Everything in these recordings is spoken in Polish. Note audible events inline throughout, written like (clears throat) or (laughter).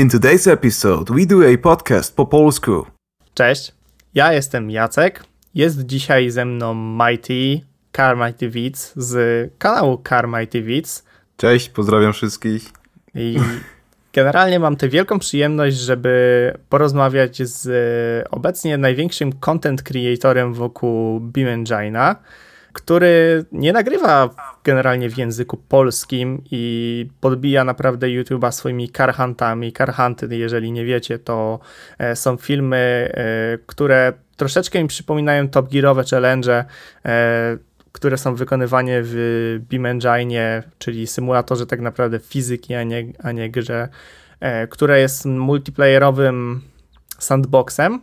In today's episode we do a podcast po polsku. Cześć, ja jestem Jacek. Jest dzisiaj ze mną Mighty, Carmighty Widz z kanału Carmighty Widz. Cześć, pozdrawiam wszystkich. I generalnie mam tę wielką przyjemność, żeby porozmawiać z e, obecnie największym content creatorem wokół BeamEngine'a, który nie nagrywa generalnie w języku polskim i podbija naprawdę YouTube'a swoimi karhantami. Karhanty, jeżeli nie wiecie, to e, są filmy, e, które troszeczkę mi przypominają Top Gearowe challenge, e, które są wykonywane w Beam Engine, czyli symulatorze tak naprawdę fizyki, a nie, a nie grze, które jest multiplayerowym sandboxem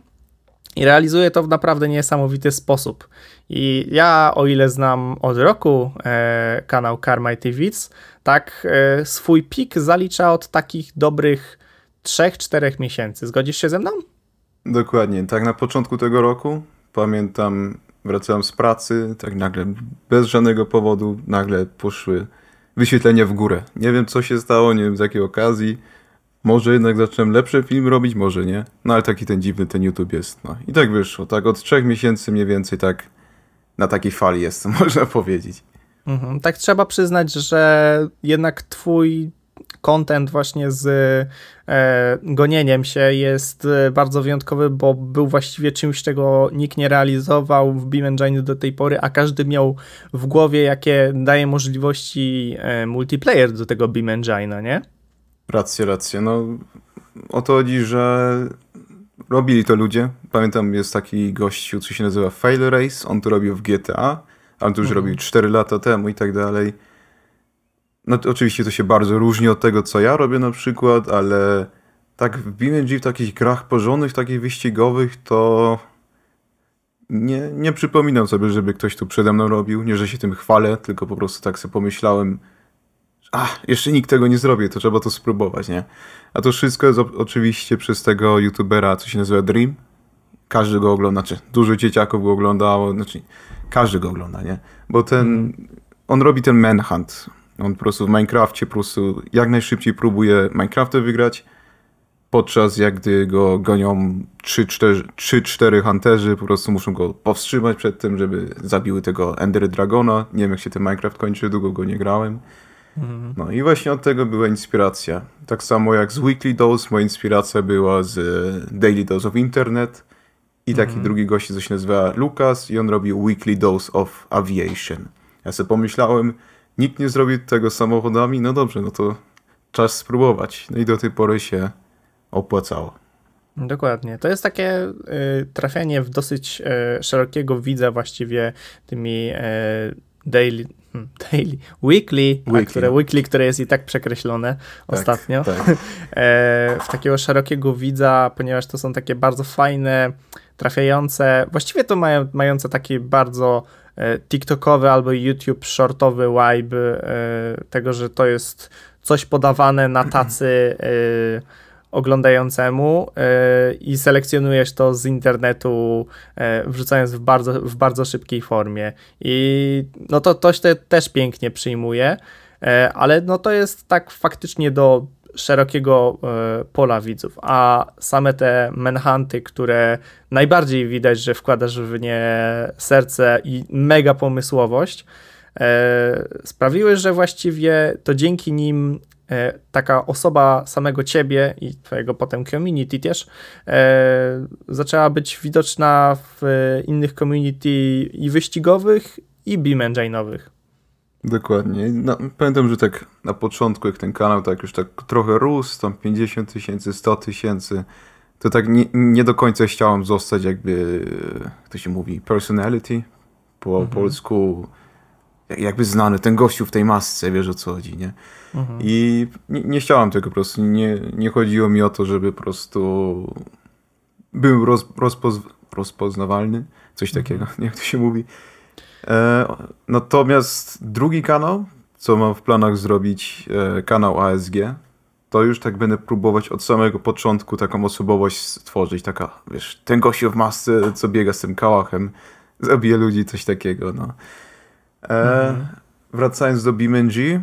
i realizuje to w naprawdę niesamowity sposób. I ja, o ile znam od roku e, kanał Karma i Tivic, tak e, swój pik zalicza od takich dobrych 3-4 miesięcy. Zgodzisz się ze mną? Dokładnie. Tak na początku tego roku pamiętam, wracałem z pracy, tak nagle bez żadnego powodu nagle poszły wyświetlenia w górę. Nie wiem co się stało, nie wiem z jakiej okazji może jednak zacząłem lepszy film robić, może nie. No ale taki ten dziwny ten YouTube jest. No. I tak wyszło, tak od trzech miesięcy mniej więcej tak na takiej fali jest, (laughs) można powiedzieć. Mhm. Tak trzeba przyznać, że jednak twój content właśnie z e, gonieniem się jest e, bardzo wyjątkowy, bo był właściwie czymś, czego nikt nie realizował w Beam Engine do tej pory, a każdy miał w głowie, jakie daje możliwości e, multiplayer do tego Beam Engine'a, no nie? Rację, rację. No, o to chodzi, że robili to ludzie. Pamiętam, jest taki gościu, co się nazywa Fail Race, on to robił w GTA, ale to już mhm. robił 4 lata temu i tak dalej. No to oczywiście to się bardzo różni od tego, co ja robię na przykład, ale tak w BMG, w takich grach porządnych, takich wyścigowych, to nie, nie przypominam sobie, żeby ktoś tu przede mną robił. Nie, że się tym chwalę, tylko po prostu tak sobie pomyślałem, ach, jeszcze nikt tego nie zrobił, to trzeba to spróbować, nie? A to wszystko jest oczywiście przez tego youtubera, co się nazywa Dream. Każdy go ogląda, znaczy dużo dzieciaków go oglądało, znaczy każdy go ogląda, nie? Bo ten, mm. on robi ten manhunt. On po prostu w Minecrafcie po prostu jak najszybciej próbuje Minecrafta wygrać, podczas jak gdy go gonią 3-4 hunterzy, po prostu muszą go powstrzymać przed tym, żeby zabiły tego Ender Dragona. Nie wiem jak się ten Minecraft kończy, długo go nie grałem. Mhm. No i właśnie od tego była inspiracja. Tak samo jak z Weekly Dose, moja inspiracja była z e, Daily Dose of Internet i taki mm -hmm. drugi gość, coś się nazywa Lucas i on robił Weekly Dose of Aviation. Ja sobie pomyślałem, nikt nie zrobił tego samochodami, no dobrze, no to czas spróbować. No i do tej pory się opłacało. Dokładnie. To jest takie y, trafianie w dosyć y, szerokiego widza właściwie tymi y, daily Hmm. daily, weekly, weekly. które, weekly, które jest i tak przekreślone tak, ostatnio, tak. (laughs) E, w takiego szerokiego widza, ponieważ to są takie bardzo fajne, trafiające, właściwie to mają, mające taki bardzo e, TikTokowy albo YouTube shortowy vibe e, tego, że to jest coś podawane na tacy. E, oglądającemu e, i selekcjonujesz to z internetu, e, wrzucając w bardzo, w bardzo szybkiej formie. I no to ktoś te też pięknie przyjmuje, e, ale no to jest tak faktycznie do szerokiego pola widzów, a same te manhunty, które najbardziej widać, że wkładasz w nie serce i mega pomysłowość, sprawiły, że właściwie to dzięki nim E, taka osoba samego ciebie i twojego potem community też e, zaczęła być widoczna w innych community i wyścigowych, i beam engine'owych. Dokładnie. No, pamiętam, że tak na początku, jak ten kanał tak już tak trochę rósł, tam 50 tysięcy, 100 tysięcy, to tak nie, nie, do końca chciałem zostać jakby, e, jak to się mówi, personality po mhm. polsku, jakby znany, ten gościu w tej masce, wiesz o co chodzi, nie? Mhm. I nie, nie, chciałem tego po prostu, nie, nie chodziło mi o to, żeby po prostu był roz, rozpoz, rozpoznawalny, coś mhm. takiego, mhm. (laughs) jak to się mówi. E, natomiast drugi kanał, co mam w planach zrobić, e, kanał ASG, to już tak będę próbować od samego początku taką osobowość stworzyć, taka, wiesz, ten gościu w masce, co biega z tym kałachem, zabije ludzi, coś takiego, no mhm. Wracając do Bimenji.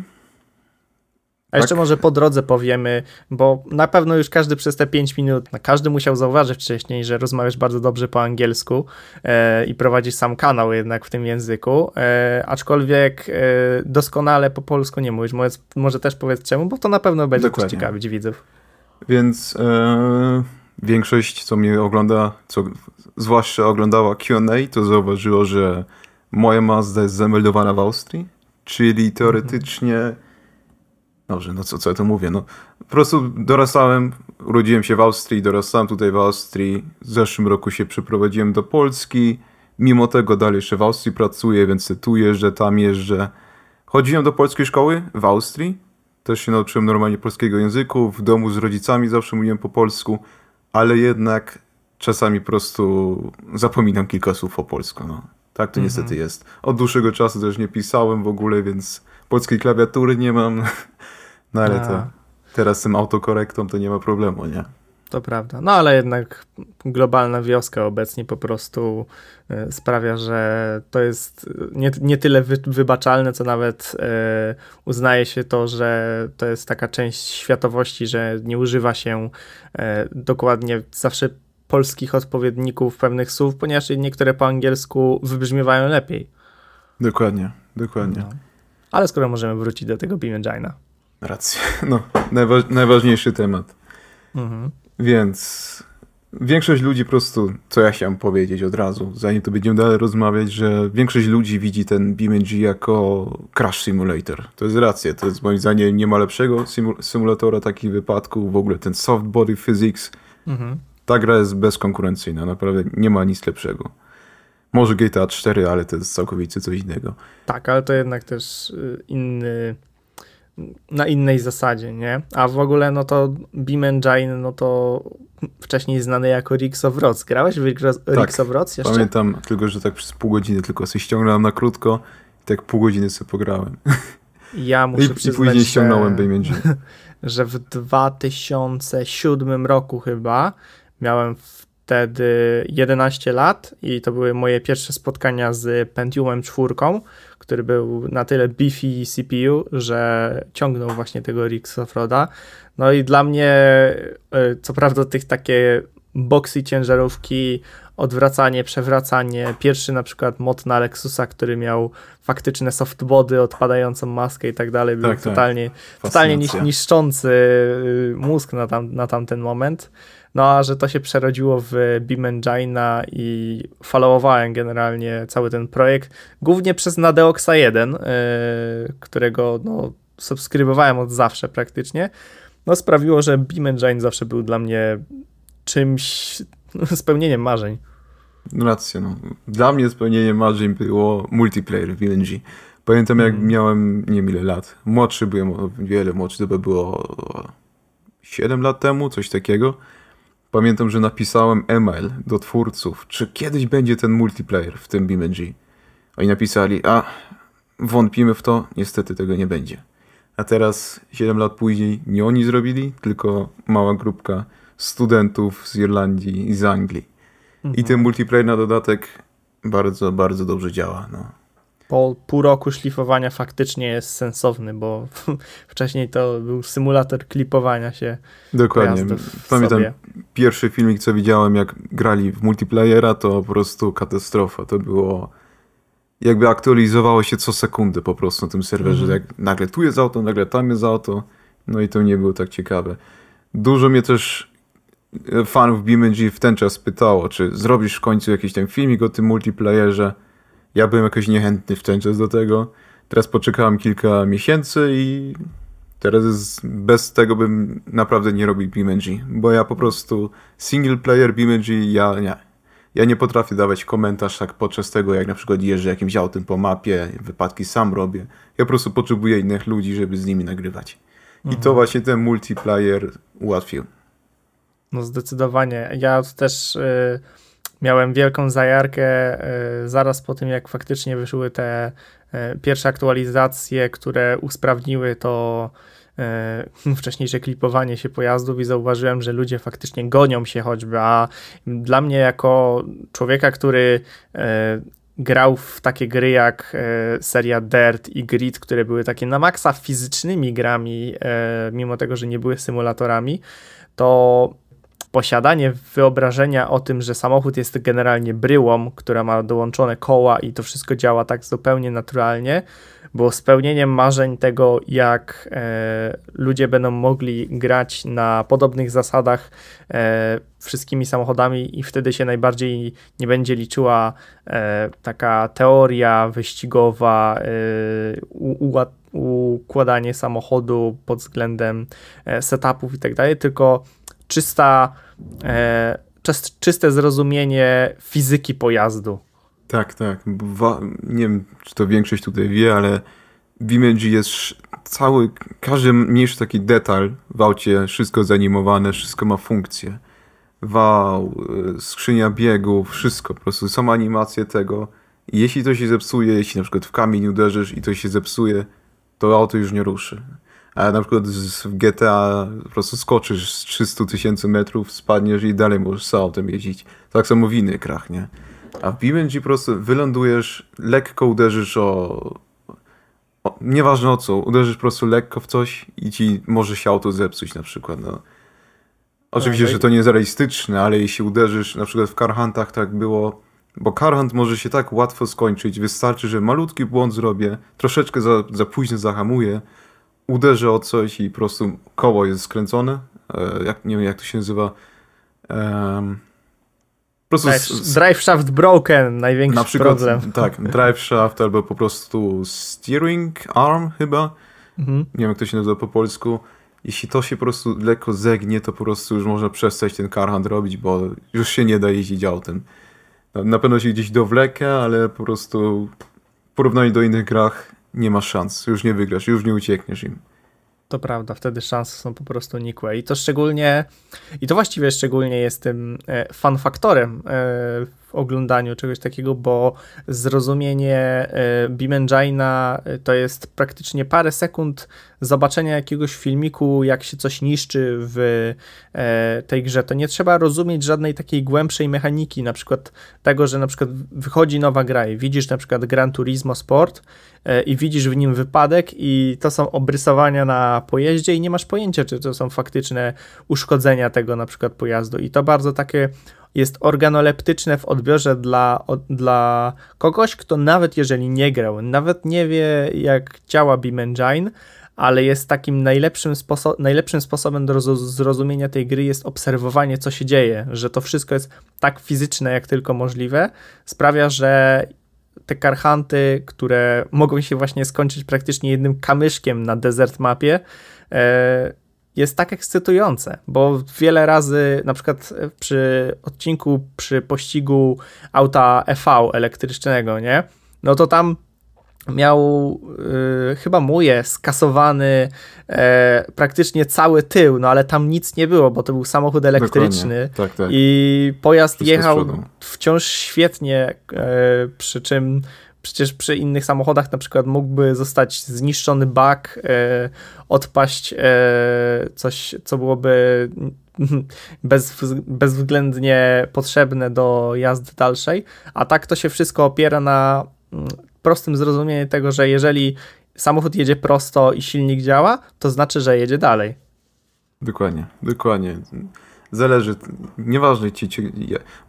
A jeszcze tak. może po drodze powiemy, bo na pewno już każdy przez te 5 minut, no każdy musiał zauważyć wcześniej, że rozmawiasz bardzo dobrze po angielsku e, i prowadzisz sam kanał jednak w tym języku, e, aczkolwiek e, doskonale po polsku nie mówisz. Może, może, też powiedz czemu, bo to na pewno będzie Dokładnie. też ciekawić widzów. Więc e, większość, co mnie ogląda, co zwłaszcza oglądała Q&A, to zauważyło, że moja Mazda jest zameldowana w Austrii, czyli teoretycznie... Dobrze, no co, co ja tu mówię? No, po prostu dorastałem, urodziłem się w Austrii, dorastałem tutaj w Austrii. W zeszłym roku się przeprowadziłem do Polski. Mimo tego dalej jeszcze w Austrii pracuję, więc tu jeżdżę, tam jeżdżę. Chodziłem do polskiej szkoły w Austrii. Też się nauczyłem normalnie polskiego języku. W domu z rodzicami zawsze mówiłem po polsku, ale jednak czasami po prostu zapominam kilka słów po polsku. No. Tak to mhm. niestety jest. Od dłuższego czasu też nie pisałem w ogóle, więc polskiej klawiatury nie mam. (laughs) No ale A. to tak. teraz z tym autokorektą to nie ma problemu, nie? To prawda. No ale jednak globalna wioska obecnie po prostu e, sprawia, że to jest e, nie, nie tyle wy, wybaczalne, co nawet e, uznaje się to, że to jest taka część światowości, że nie używa się dokładnie zawsze polskich odpowiedników pewnych słów, ponieważ niektóre po angielsku wybrzmiewają lepiej. Dokładnie, dokładnie. No. Ale skoro możemy wrócić do tego Bimengina. Rację, (laughs) no, najważniejszy temat. Mhm. Więc większość ludzi po prostu, co ja chciałem powiedzieć od razu, zanim to będziemy dalej rozmawiać, że większość ludzi widzi ten BMG jako crash simulator. To jest racja, to jest moim zdaniem nie ma lepszego symulatora takich wypadków, w ogóle ten soft body physics. Mhm ta gra jest bezkonkurencyjna, naprawdę nie ma nic lepszego. Może GTA 4, ale to jest całkowicie coś innego. Tak, ale to jednak też y, inny, na innej zasadzie, nie? A w ogóle, no to Beam Engine, no to wcześniej znany jako Rigs of Grałeś w Rigs tak, of jeszcze? pamiętam, tylko że tak przez pół godziny tylko sobie ściągnąłem na krótko i tak pół godziny sobie pograłem. Ja no muszę I, przyznać, I później ściągnąłem Beam Engine. (laughs) że w 2007 roku chyba Miałem wtedy 11 lat i to były moje pierwsze spotkania z Pentiumem 4, który był na tyle beefy CPU, że ciągnął właśnie tego Rixofroda. No i dla mnie, e, co prawda, tych takie boksy ciężarówki, odwracanie, przewracanie. Pierwszy na przykład mod na Lexusa, który miał faktyczne softbody, odpadającą maskę i tak dalej, był tak, totalnie, tak. totalnie niszczący y, mózg na, tam, na tamten moment. No a że to się przerodziło w Beam Engine'a i followowałem generalnie cały ten projekt, głównie przez Nadeoxa 1, e, którego no, subskrybowałem od zawsze praktycznie, no sprawiło, że Beam Engine zawsze był dla mnie czymś, no, spełnieniem marzeń. Rację, no. Dla mnie spełnieniem marzeń było multiplayer w BNG. Pamiętam jak hmm. miałem, nie wiem ile lat, młodszy byłem, wiele młodszy, to by było 7 lat temu, coś takiego. Pamiętam, że napisałem e-mail do twórców, czy kiedyś będzie ten multiplayer w tym BMG. Oni napisali, a wątpimy w to, niestety tego nie będzie. A teraz, 7 lat później, nie oni zrobili, tylko mała grupka studentów z Irlandii i z Anglii. Mhm. I ten multiplayer na dodatek bardzo, bardzo dobrze działa. No po pół roku szlifowania faktycznie jest sensowny, bo (laughs) wcześniej to był symulator klipowania się. Dokładnie. Pamiętam sobie. pierwszy filmik, co widziałem, jak grali w multiplayera, to po prostu katastrofa. To było. Jakby aktualizowało się co sekundę po prostu na tym serwerze. Mm. Jak nagle tu jest auto, nagle tam jest auto. No i to nie było tak ciekawe. Dużo mnie też e, fanów BMG w ten czas pytało, czy zrobisz w końcu jakiś ten filmik o tym multiplayerze ja byłem jakoś niechętny czas do tego. Teraz poczekałem kilka miesięcy i teraz bez tego bym naprawdę nie robił BMG, bo ja po prostu single player BMG, ja nie. Ja nie potrafię dawać komentarz tak podczas tego, jak na przykład jeżdżę jakimś autem po mapie, wypadki sam robię. Ja po prostu potrzebuję innych ludzi, żeby z nimi nagrywać. Mhm. I to mhm. właśnie ten multiplayer ułatwił. No zdecydowanie. Ja też... Yy miałem wielką zajarkę e, zaraz po tym, jak faktycznie wyszły te e, pierwsze aktualizacje, które usprawniły to e, (laughs) wcześniejsze klipowanie się pojazdów i zauważyłem, że ludzie faktycznie gonią się choćby, a dla mnie jako człowieka, który grał w takie gry jak seria Dirt i Grid, które były takie na maksa fizycznymi grami, mimo tego, że nie były symulatorami, to posiadanie wyobrażenia o tym, że samochód jest generalnie bryłą, która ma dołączone koła i to wszystko działa tak zupełnie naturalnie, było spełnieniem marzeń tego, jak e, ludzie będą mogli grać na podobnych zasadach e, wszystkimi samochodami, i wtedy się najbardziej nie będzie liczyła e, taka teoria wyścigowa, e, u, u, układanie samochodu pod względem e, setupów i tak dalej, tylko czysta E, czyste zrozumienie fizyki pojazdu. Tak, tak. nie wiem, czy to większość tutaj wie, ale w Image jest cały, każdy mniejszy taki detal w aucie, wszystko zanimowane, wszystko ma funkcję. Wał, y, skrzynia biegów, wszystko, po prostu są animacje tego. Jeśli to się zepsuje, jeśli na przykład w kamień uderzysz i to się zepsuje, to auto już nie ruszy. A na przykład w GTA po prostu skoczysz z 300 tysięcy metrów, spadniesz i dalej możesz samolotem jeździć. Tak samo w innych grach, nie? A w BMG po prostu wylądujesz, lekko uderzysz o... o... Nieważne o co, uderzysz po prostu lekko w coś i ci może się auto zepsuć na przykład, no. Oczywiście, okay. Tak. że to nie jest realistyczne, ale jeśli uderzysz, na przykład w Carhuntach tak było, bo Carhunt może się tak łatwo skończyć, wystarczy, że malutki błąd zrobię, troszeczkę za, za późno zahamuję, uderzy o coś i po prostu koło jest skręcone. E, jak, nie wiem, jak to się nazywa. Um, po prostu drive, z, z, drive shaft broken, największy na przykład, problem. (laughs) Tak, drive shaft albo po prostu steering arm chyba. Mhm. Nie wiem, jak to się nazywa po polsku. Jeśli to się po prostu lekko zegnie, to po prostu już można przestać ten carhand robić, bo już się nie da jeździć autem. Na pewno się gdzieś dowleka, ale po prostu w porównaniu do innych grach nie masz szans, już nie wygrasz, już nie uciekniesz im. To prawda, wtedy szanse są po prostu nikłe. I to szczególnie, i to właściwie szczególnie jest tym e, fanfaktorem e, oglądaniu czegoś takiego, bo zrozumienie e, Beam Engine'a e, to jest praktycznie parę sekund zobaczenia jakiegoś filmiku, jak się coś niszczy w e, tej grze. To nie trzeba rozumieć żadnej takiej głębszej mechaniki, na przykład tego, że na przykład wychodzi nowa gra i widzisz na przykład Gran Turismo Sport i widzisz w nim wypadek i to są obrysowania na pojeździe i nie masz pojęcia, czy to są faktyczne uszkodzenia tego na przykład pojazdu i to bardzo takie jest organoleptyczne w odbiorze dla, o, dla kogoś, kto nawet jeżeli nie grał, nawet nie wie jak działa Beam Engine, ale jest takim najlepszym, sposo najlepszym sposobem do zrozumienia tej gry jest obserwowanie, co się dzieje, że to wszystko jest tak fizyczne, jak tylko możliwe, sprawia, że te karchanty, które mogą się właśnie skończyć praktycznie jednym kamyszkiem na desert mapie, e jest tak ekscytujące, bo wiele razy, na przykład e, przy odcinku, przy pościgu auta EV elektrycznego, nie? No to tam miał y, chyba muje skasowany e, praktycznie cały tył, no ale tam nic nie było, bo to był samochód elektryczny tak, tak. i pojazd Wszystko jechał wciąż świetnie, e, przy czym Przecież przy innych samochodach na przykład mógłby zostać zniszczony bak, e, odpaść e, coś, co byłoby (laughs) bez, bezwzględnie potrzebne do jazdy dalszej, a tak to się wszystko opiera na mm, prostym zrozumieniu tego, że jeżeli samochód jedzie prosto i silnik działa, to znaczy, że jedzie dalej. Dokładnie, dokładnie zależy, nieważne, ci, ci,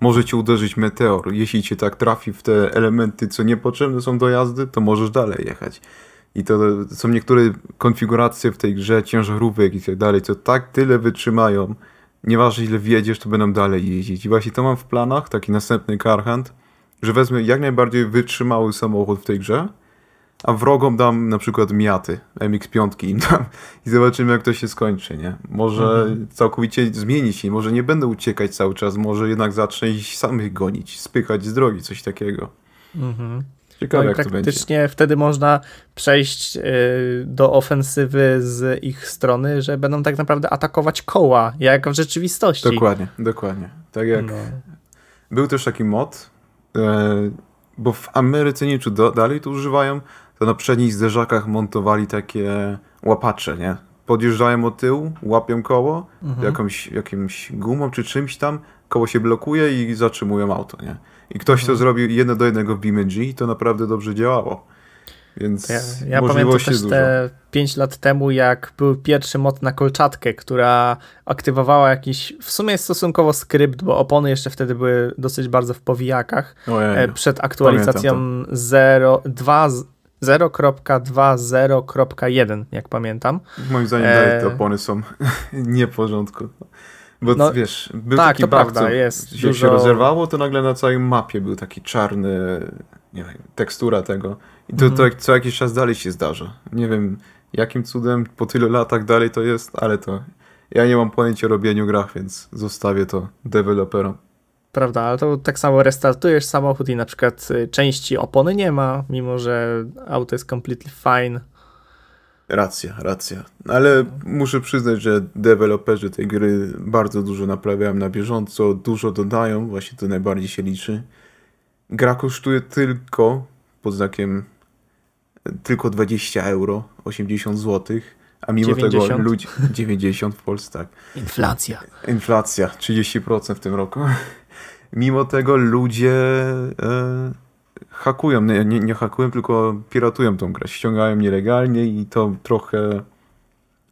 może cię uderzyć meteor. Jeśli cię tak trafi w te elementy, co niepotrzebne są do jazdy, to możesz dalej jechać. I to są niektóre konfiguracje w tej grze, ciężarówek i tak dalej, co tak tyle wytrzymają. Nieważne ile wjedziesz, to będą dalej jeździć. I właśnie to mam w planach, taki następny Carhunt, że wezmę jak najbardziej wytrzymały samochód w tej grze, a wrogom dam na przykład miaty, MX5 im dam (laughs) i zobaczymy jak to się skończy, nie? Może mhm. całkowicie zmieni się, może nie będę uciekać cały czas, może jednak zacznę ich samych gonić, spychać z drogi, coś takiego. Mhm. Ciekawe no jak praktycznie to praktycznie wtedy można przejść y, do ofensywy z ich strony, że będą tak naprawdę atakować koła, jak w rzeczywistości. Dokładnie, dokładnie. Tak jak no. był też taki mod, e, bo w Ameryce nie czy dalej to używają, to na przednich zderzakach montowali takie łapacze, nie? Podjeżdżają o tył, łapią koło mhm. jakąś, jakimś gumą czy czymś tam, koło się blokuje i zatrzymują auto, nie? I ktoś mhm. to zrobił jedno do jednego w BMG i to naprawdę dobrze działało. Więc ja, ja pamiętam też dużo. te 5 lat temu, jak był pierwszy mod na kolczatkę, która aktywowała jakiś, w sumie stosunkowo skrypt, bo opony jeszcze wtedy były dosyć bardzo w powijakach. Ojej, e, przed aktualizacją 0.2 0.20.1, jak pamiętam. Moim zdaniem e... te opony są (laughs) nie w porządku. Bo no, wiesz, był tak, taki bug, prawda, jest jak dużo... się rozerwało, to nagle na całej mapie był taki czarny, nie wiem, tekstura tego. I to, mm. to mhm. co jakiś czas dalej się zdarza. Nie wiem, jakim cudem po tylu latach dalej to jest, ale to... Ja nie mam pojęcia o robieniu grach, więc zostawię to deweloperom prawda, ale to tak samo restartujesz samochód i na przykład y, części opony nie ma, mimo że auto jest completely fine. Racja, racja. Ale muszę przyznać, że deweloperzy tej gry bardzo dużo naprawiają na bieżąco, dużo dodają, właśnie to najbardziej się liczy. Gra kosztuje tylko pod znakiem e, tylko 20 euro, 80 zł, a mimo 90. tego ludzi 90 (laughs) w Polsce, tak. Inflacja. Inflacja, 30% w tym roku mimo tego ludzie e, hakują, nie, nie, nie, hakują, tylko piratują tą grę, ściągają nielegalnie i to trochę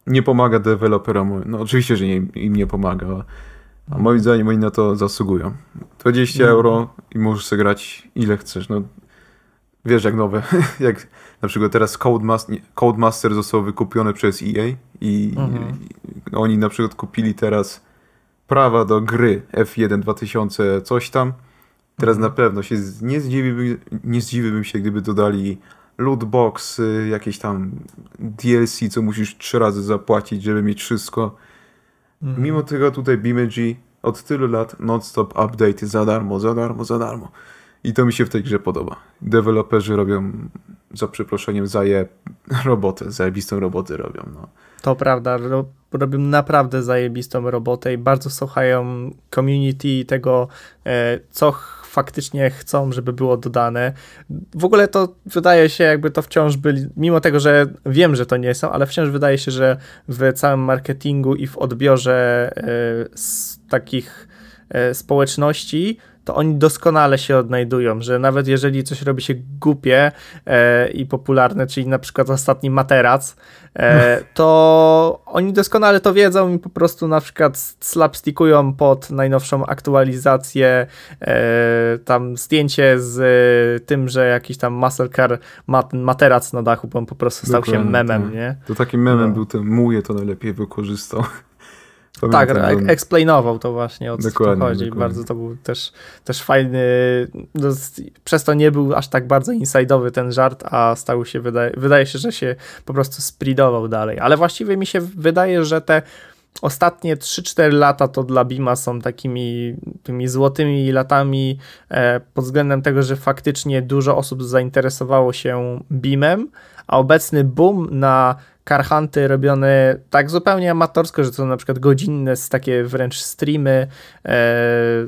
nie pomaga deweloperom. No oczywiście, że nie, im nie pomaga, a mm. moim zdaniem oni na to zasługują. 20 mm. euro i możesz sobie grać ile chcesz. No, wiesz, jak nowe, (laughs) jak na przykład teraz Codemaster, Codemaster został wykupiony przez EA i, i mhm. oni na przykład kupili teraz prawa do gry F1 2000 coś tam. Teraz mhm. na pewno się nie, zdziwiłbym, nie zdziwiłbym się, gdyby dodali lootbox, y, jakieś tam DLC, co musisz trzy razy zapłacić, żeby mieć wszystko. Mhm. Mimo tego tutaj Bimegy od tylu lat non-stop update za darmo, za darmo, za darmo. I to mi się w tej grze podoba. Deweloperzy robią za przeproszeniem zaje robotę, zajebistą robotę robią. No. To prawda, ro robią naprawdę zajebistą robotę i bardzo słuchają community tego, e, co faktycznie chcą, żeby było dodane. W ogóle to wydaje się, jakby to wciąż byli, mimo tego, że wiem, że to nie są, ale wciąż wydaje się, że w całym marketingu i w odbiorze e, takich e, społeczności to oni doskonale się odnajdują, że nawet jeżeli coś robi się głupie e, i popularne, czyli na przykład ostatni materac, e, (laughs) to oni doskonale to wiedzą i po prostu na przykład slapstickują pod najnowszą aktualizację e, tam zdjęcie z e, tym, że jakiś tam muscle car ma ten materac na dachu, bo on po prostu stał się memem, tak. nie? To takim memem no. był ten, muje to najlepiej wykorzystał tak, explainował to właśnie o co dokładnie, chodzi. Dokładnie. Bardzo to był też, też fajny. No, przez to nie był aż tak bardzo inside'owy ten żart, a stał się, wydaje, wydaje się, że się po prostu spreadował dalej. Ale właściwie mi się wydaje, że te ostatnie 3-4 lata to dla Bima są takimi tymi złotymi latami e, pod względem tego, że faktycznie dużo osób zainteresowało się Bimem, a obecny boom na karhanty robione tak zupełnie amatorsko, że to są na przykład godzinne takie wręcz streamy e,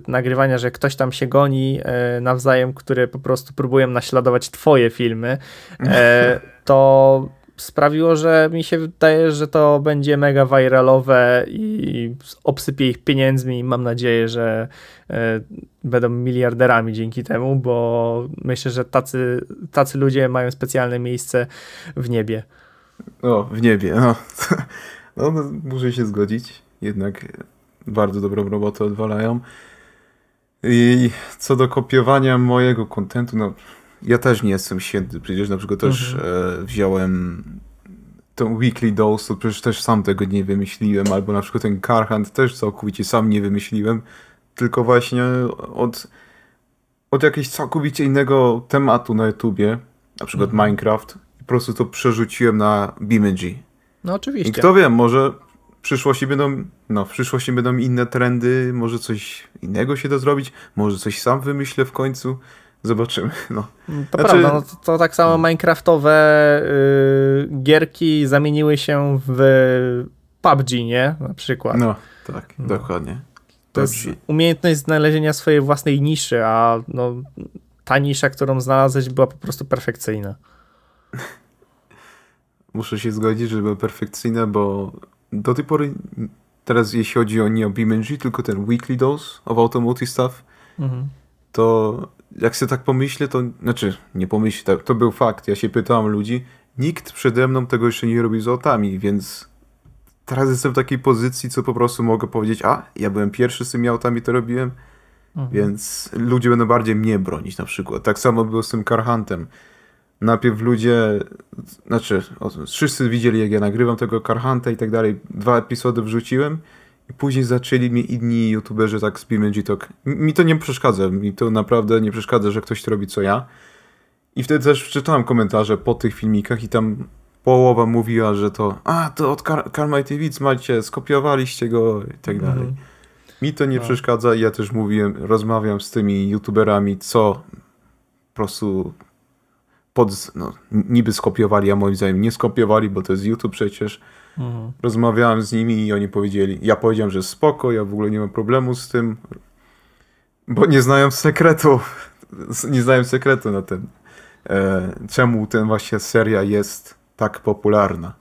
nagrywania, że ktoś tam się goni e, nawzajem, które po prostu próbują naśladować twoje filmy, e, (laughs) to sprawiło, że mi się wydaje, że to będzie mega viralowe i obsypię ich pieniędzmi i mam nadzieję, że e, będą miliarderami dzięki temu, bo myślę, że tacy, tacy ludzie mają specjalne miejsce w niebie. O, w niebie. No, (laughs) no, no muszę się zgodzić. Jednak bardzo dobrą robotę odwalają. I co do kopiowania mojego kontentu, no ja też nie jestem święty, przecież na przykład też mhm. e, wziąłem tą Weekly Dose, to przecież też sam tego nie wymyśliłem, albo na przykład ten Carhand też całkowicie sam nie wymyśliłem, tylko właśnie od, od jakiegoś całkowicie innego tematu na YouTubie, na przykład mhm. Minecraft, po prostu to przerzuciłem na Bimegy. No oczywiście. I kto wie, może w przyszłości będą, no, w przyszłości będą inne trendy, może coś innego się da zrobić, może coś sam wymyślę w końcu. Zobaczymy. No. To znaczy... prawda, no to, to, tak samo hmm. Minecraftowe yy, gierki zamieniły się w PUBG, nie? Na przykład. No, tak, no. dokładnie. To jest umiejętność znalezienia swojej własnej niszy, a no, ta nisza, którą znalazłeś, była po prostu perfekcyjna. (laughs) Muszę się zgodzić, że była perfekcyjna, bo do tej pory, teraz jeśli chodzi o nie o BMG, tylko ten Weekly Dose of Automotive Stuff, mhm. to jak się tak pomyślę, to znaczy nie pomyślę, tak, to był fakt. Ja się pytałem ludzi, nikt przede mną tego jeszcze nie robił z autami, więc teraz jestem w takiej pozycji, co po prostu mogę powiedzieć, a ja byłem pierwszy z tymi autami, to robiłem, mhm. więc ludzie będą bardziej mnie bronić na przykład. Tak samo było z tym Karhantem. Najpierw ludzie, znaczy, wszyscy widzieli, jak ja nagrywam tego Karhanta i tak dalej. Dwa epizody wrzuciłem i później zaczęli mnie inni youtuberzy tak z BMG Talk. Mi to nie przeszkadza, mi to naprawdę nie przeszkadza, że ktoś to robi co ja. I wtedy też czytałem komentarze po tych filmikach i tam połowa mówiła, że to a, to od Kar Karma TV macie, skopiowaliście go i tak mhm. dalej. Mi to nie no. przeszkadza ja też mówiłem, rozmawiam z tymi youtuberami, co po prostu pod, no, niby skopiowali, a moim zdaniem nie skopiowali, bo to jest YouTube przecież Mhm. Rozmawiałem z nimi i oni powiedzieli, ja powiedziałem, że spoko, ja w ogóle nie mam problemu z tym, bo nie znają sekretu, (laughs) nie znają sekretu na tym, e, czemu ten właśnie seria jest tak popularna.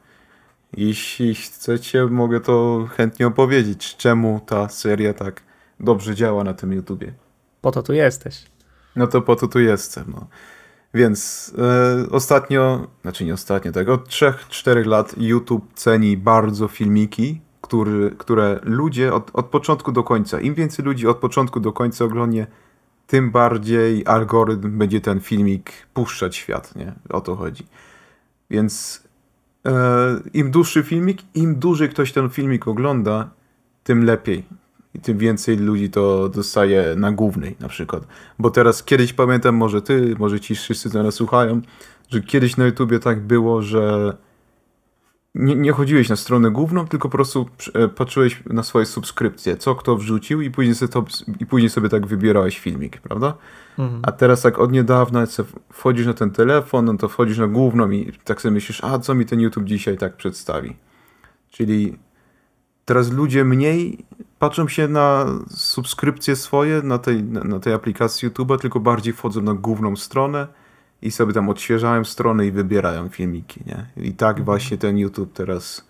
Jeśli chcecie, mogę to chętnie opowiedzieć, czemu ta seria tak dobrze działa na tym YouTubie. Po to tu jesteś. No to po to tu jestem. No. Więc e, ostatnio, znaczy nie ostatnio, tak od 3-4 lat YouTube ceni bardzo filmiki, który, które ludzie od, od początku do końca, im więcej ludzi od początku do końca oglądnie, tym bardziej algorytm będzie ten filmik puszczać świat, nie? O to chodzi. Więc e, im dłuższy filmik, im dłużej ktoś ten filmik ogląda, tym lepiej i tym więcej ludzi to dostaje na głównej na przykład. Bo teraz kiedyś pamiętam, może ty, może ci wszyscy teraz słuchają, że kiedyś na YouTubie tak było, że nie, nie chodziłeś na stronę główną, tylko po prostu e, patrzyłeś na swoje subskrypcje, co kto wrzucił i później sobie, to, i później sobie tak wybierałeś filmik, prawda? Mhm. A teraz tak od niedawna wchodzisz na ten telefon, no to wchodzisz na główną i tak sobie myślisz, a co mi ten YouTube dzisiaj tak przedstawi? Czyli teraz ludzie mniej patrzą się na subskrypcje swoje na tej, na tej aplikacji YouTube'a, tylko bardziej wchodzą na główną stronę i sobie tam odświeżają strony i wybierają filmiki, nie? I tak mhm. właśnie ten YouTube teraz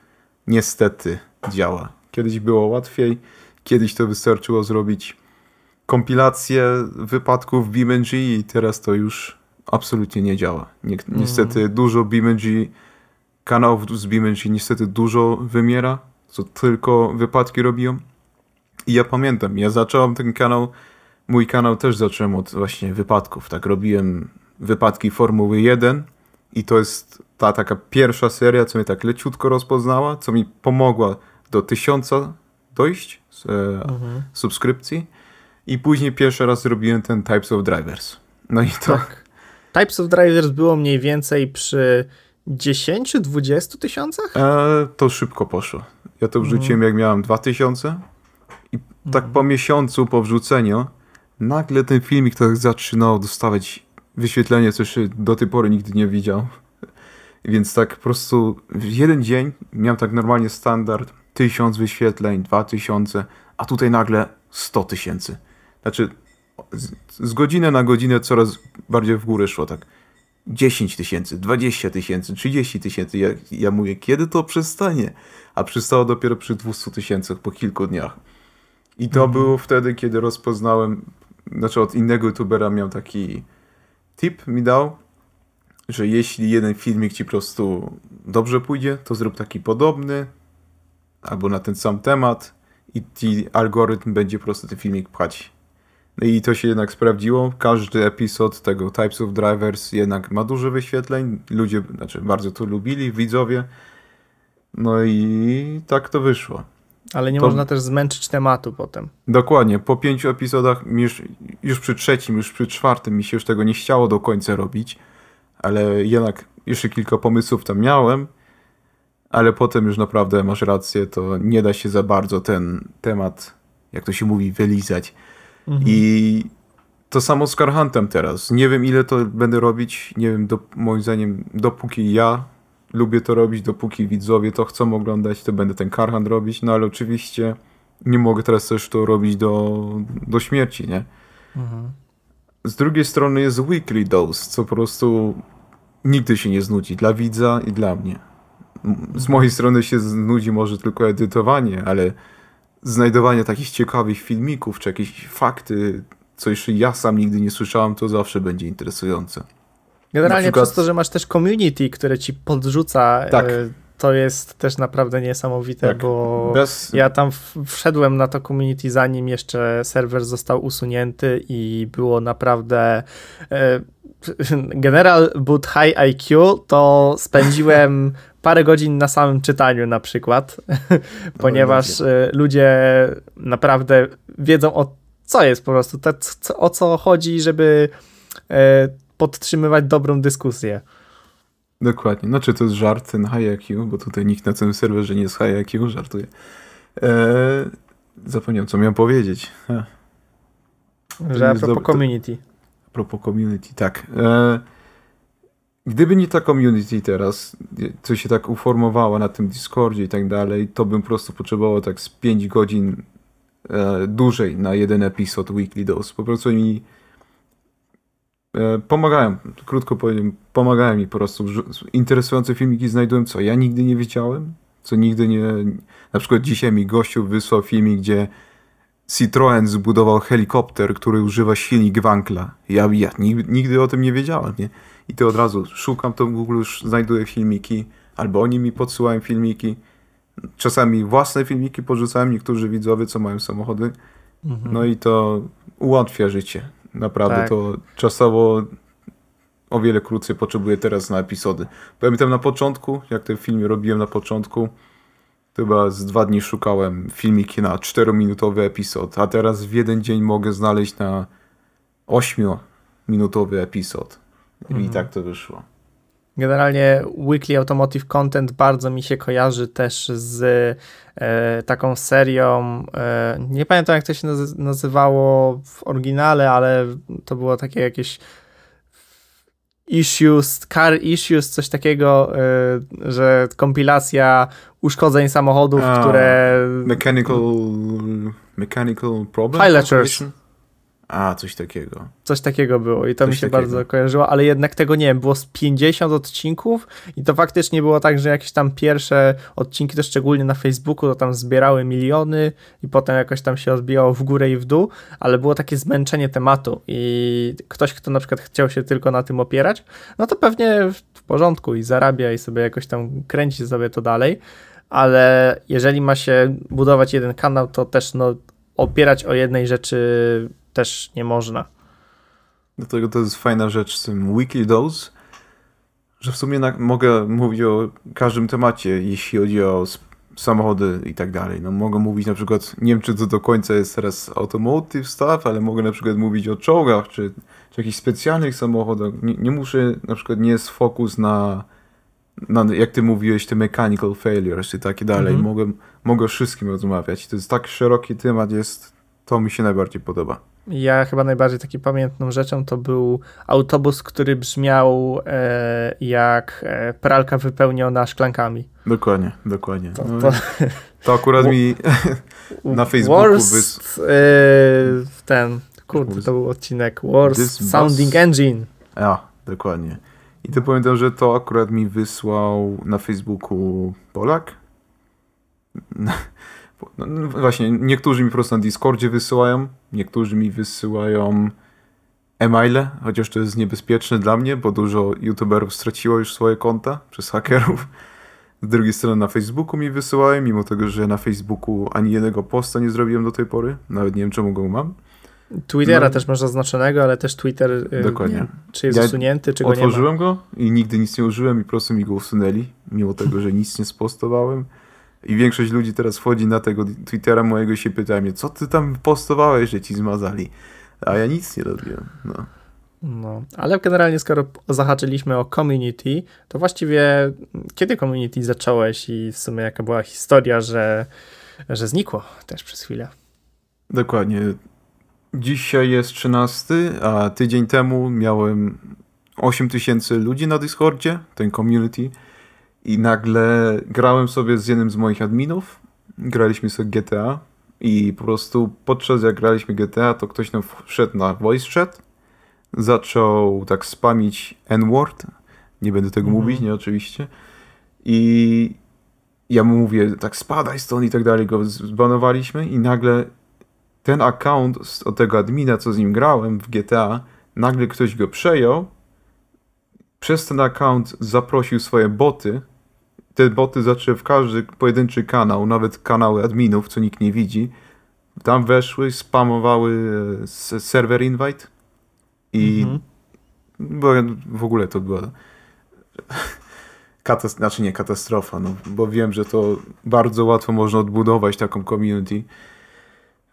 niestety działa. Kiedyś było łatwiej, kiedyś to wystarczyło zrobić kompilację wypadków BMG i teraz to już absolutnie nie działa. Mhm. niestety mm. dużo BMG, kanałów z BMG niestety dużo wymiera, co tylko wypadki robią. I ja pamiętam, ja zacząłem ten kanał, mój kanał też zacząłem od właśnie wypadków, tak robiłem wypadki Formuły 1 i to jest ta taka pierwsza seria, co mnie tak leciutko rozpoznała, co mi pomogła do tysiąca dojść z e, mhm. subskrypcji i później pierwszy raz zrobiłem ten Types of Drivers. No i to... Tak. Types of Drivers było mniej więcej przy 10-20 tysiącach? E, to szybko poszło. Ja to wrzuciłem, mhm. jak miałem 2000 tak po miesiącu po wrzuceniu, nagle ten filmik tak zaczynał dostawać wyświetlenie, co jeszcze do tej pory nigdy nie widział. Więc tak po prostu w jeden dzień miałem tak normalnie standard tysiąc wyświetleń, dwa tysiące, a tutaj nagle 100 tysięcy. Znaczy z, z godziny na godzinę coraz bardziej w górę szło tak. 10 tysięcy, 20 tysięcy, 30 tysięcy. Ja, ja mówię, kiedy to przestanie? A przystało dopiero przy 200 tysięcy po kilku dniach. I to mhm. było wtedy, kiedy rozpoznałem, znaczy od innego youtubera miał taki tip, mi dał, że jeśli jeden filmik ci po prostu dobrze pójdzie, to zrób taki podobny albo na ten sam temat i ci algorytm będzie po prostu ten filmik pchać. No i to się jednak sprawdziło. Każdy epizod tego Types of Drivers jednak ma dużo wyświetleń. Ludzie, znaczy bardzo to lubili, widzowie. No i tak to wyszło. Ale nie to... można też zmęczyć tematu potem. Dokładnie. Po pięciu epizodach, już, już przy trzecim, już przy czwartym mi się już tego nie chciało do końca robić, ale jednak jeszcze kilka pomysłów tam miałem, ale potem już naprawdę masz rację, to nie da się za bardzo ten temat, jak to się mówi, wylizać. Mhm. I to samo z Carhantem teraz. Nie wiem, ile to będę robić, nie wiem, do, moim zdaniem, dopóki ja lubię to robić, dopóki widzowie to chcą oglądać, to będę ten karhan robić, no ale oczywiście nie mogę teraz też to robić do, do śmierci, nie? Mhm. Z drugiej strony jest weekly dose, co po prostu nigdy się nie znudzi dla widza i dla mnie. Z mhm. mojej strony się znudzi może tylko edytowanie, ale znajdowanie takich ciekawych filmików czy jakieś fakty, co jeszcze ja sam nigdy nie słyszałem, to zawsze będzie interesujące. Generalnie przykład... przez to, że masz też community, które ci podrzuca tak. E, to jest też naprawdę niesamowite, tak. bo Bez... ja tam wszedłem na to community zanim jeszcze serwer został usunięty i było naprawdę e, (laughs) general but high IQ, to spędziłem (laughs) parę godzin na samym czytaniu na przykład, no (laughs) ponieważ ludzie. E, ludzie naprawdę wiedzą o co jest po prostu, o co chodzi, żeby podtrzymywać dobrą dyskusję. Dokładnie. Znaczy to jest żart, ten HiQ, bo tutaj nikt na tym serwerze nie jest HiQ, żartuje. Eee, zapomniałem, co miałem powiedzieć. Ha. Że a propos do... community. A propos community, tak. Eee, gdyby nie ta community teraz, co się tak uformowała na tym Discordzie i tak dalej, to bym po prostu potrzebował tak z 5 godzin e, dłużej na jeden epizod Weekly Dose. Po prostu mi E, pomagają, krótko powiem, pomagają mi po prostu. Interesujące filmiki znajdują, co ja nigdy nie wiedziałem, co nigdy nie... Na przykład dzisiaj mi gościu wysłał filmik, gdzie Citroën zbudował helikopter, który używa silnik Wankla. Ja, ja nigdy o tym nie wiedziałem, nie? I to od razu szukam to w Google, znajduję filmiki, albo oni mi podsyłają filmiki. Czasami własne filmiki porzucają niektórzy widzowie, co mają samochody. Mhm. No i to ułatwia życie. Naprawdę tak. to czasowo o wiele krócej potrzebuję teraz na epizody. Pamiętam na początku, jak ten film robiłem na początku, chyba z dwa dni szukałem filmiki na czterominutowy minutowy epizod, a teraz w jeden dzień mogę znaleźć na ośmiominutowy minutowy epizod. I mhm. tak to wyszło. Generalnie Weekly Automotive Content bardzo mi się kojarzy też z e, taką serią, e, nie pamiętam jak to się nazywało w oryginale, ale to było takie jakieś issues, car issues, coś takiego, e, że kompilacja uszkodzeń samochodów, A, które... Mechanical... Mechanical problems? High a, coś takiego. Coś takiego było i to coś mi się takiego. bardzo kojarzyło, ale jednak tego nie wiem, było z 50 odcinków i to faktycznie było tak, że jakieś tam pierwsze odcinki, to szczególnie na Facebooku, to tam zbierały miliony i potem jakoś tam się odbijało w górę i w dół, ale było takie zmęczenie tematu i ktoś, kto na przykład chciał się tylko na tym opierać, no to pewnie w porządku i zarabia i sobie jakoś tam kręci sobie to dalej, ale jeżeli ma się budować jeden kanał, to też no opierać o jednej rzeczy też nie można. Dlatego to jest fajna rzecz z tym Weekly Dose, że w sumie na, mogę mówić o każdym temacie, jeśli chodzi o samochody i tak dalej. No, mogę mówić na przykład, nie wiem czy to do końca jest teraz automotive stuff, ale mogę na przykład mówić o czołgach czy, czy jakichś specjalnych samochodach. Nie, nie muszę, na przykład nie jest fokus na, na, jak ty mówiłeś, te mechanical failures i tak dalej. Mm -hmm. Mogę, mogę o wszystkim rozmawiać. To jest tak szeroki temat, jest, to mi się najbardziej podoba. Ja chyba najbardziej taką pamiętną rzeczą to był autobus, który brzmiał e, jak e, pralka wypełniona szklankami. Dokładnie, dokładnie. To, no, to... to akurat mi (laughs) na Facebooku wys... E, ten, kurde, to był odcinek Worst This Sounding bus... Engine. A, dokładnie. I to pamiętam, że to akurat mi wysłał na Facebooku Polak. No, no, no właśnie, niektórzy mi po prostu na Discordzie wysyłają, niektórzy mi wysyłają e-maile, chociaż to jest niebezpieczne dla mnie, bo dużo youtuberów straciło już swoje konta przez hakerów. Z drugiej strony na Facebooku mi wysyłają, mimo tego, że na Facebooku ani jednego posta nie zrobiłem do tej pory. Nawet nie wiem, czemu go mam. Twittera no. też masz zaznaczonego, ale też Twitter y, Dokładnie. Nie, czy jest ja usunięty, czy go Otworzyłem nie ma. go i nigdy nic nie użyłem i po prostu mi go usunęli, mimo tego, że nic nie spostowałem. I większość ludzi teraz wchodzi na tego Twittera mojego i się pyta mnie, co ty tam postowałeś, że ci zmazali? A ja nic nie robiłem. No. No, ale generalnie skoro zahaczyliśmy o community, to właściwie kiedy community zacząłeś i w sumie jaka była historia, że, że znikło też przez chwilę? Dokładnie. Dzisiaj jest 13, a tydzień temu miałem 8 tysięcy ludzi na Discordzie, ten community. I nagle grałem sobie z jednym z moich adminów, graliśmy sobie GTA i po prostu podczas jak graliśmy GTA, to ktoś nam wszedł na voice chat, zaczął tak spamić N-word, nie będę tego mm -hmm. mówić, nie oczywiście, i ja mu mówię, tak spadaj stąd i tak dalej, go zbanowaliśmy i nagle ten account od tego admina, co z nim grałem w GTA, nagle ktoś go przejął, przez ten account zaprosił swoje boty, te boty zaczęły w każdy pojedynczy kanał, nawet kanały adminów, co nikt nie widzi, tam weszły, spamowały e, serwer invite i mhm. w ogóle to była katastrofa, znaczy nie katastrofa, no, bo wiem, że to bardzo łatwo można odbudować taką community.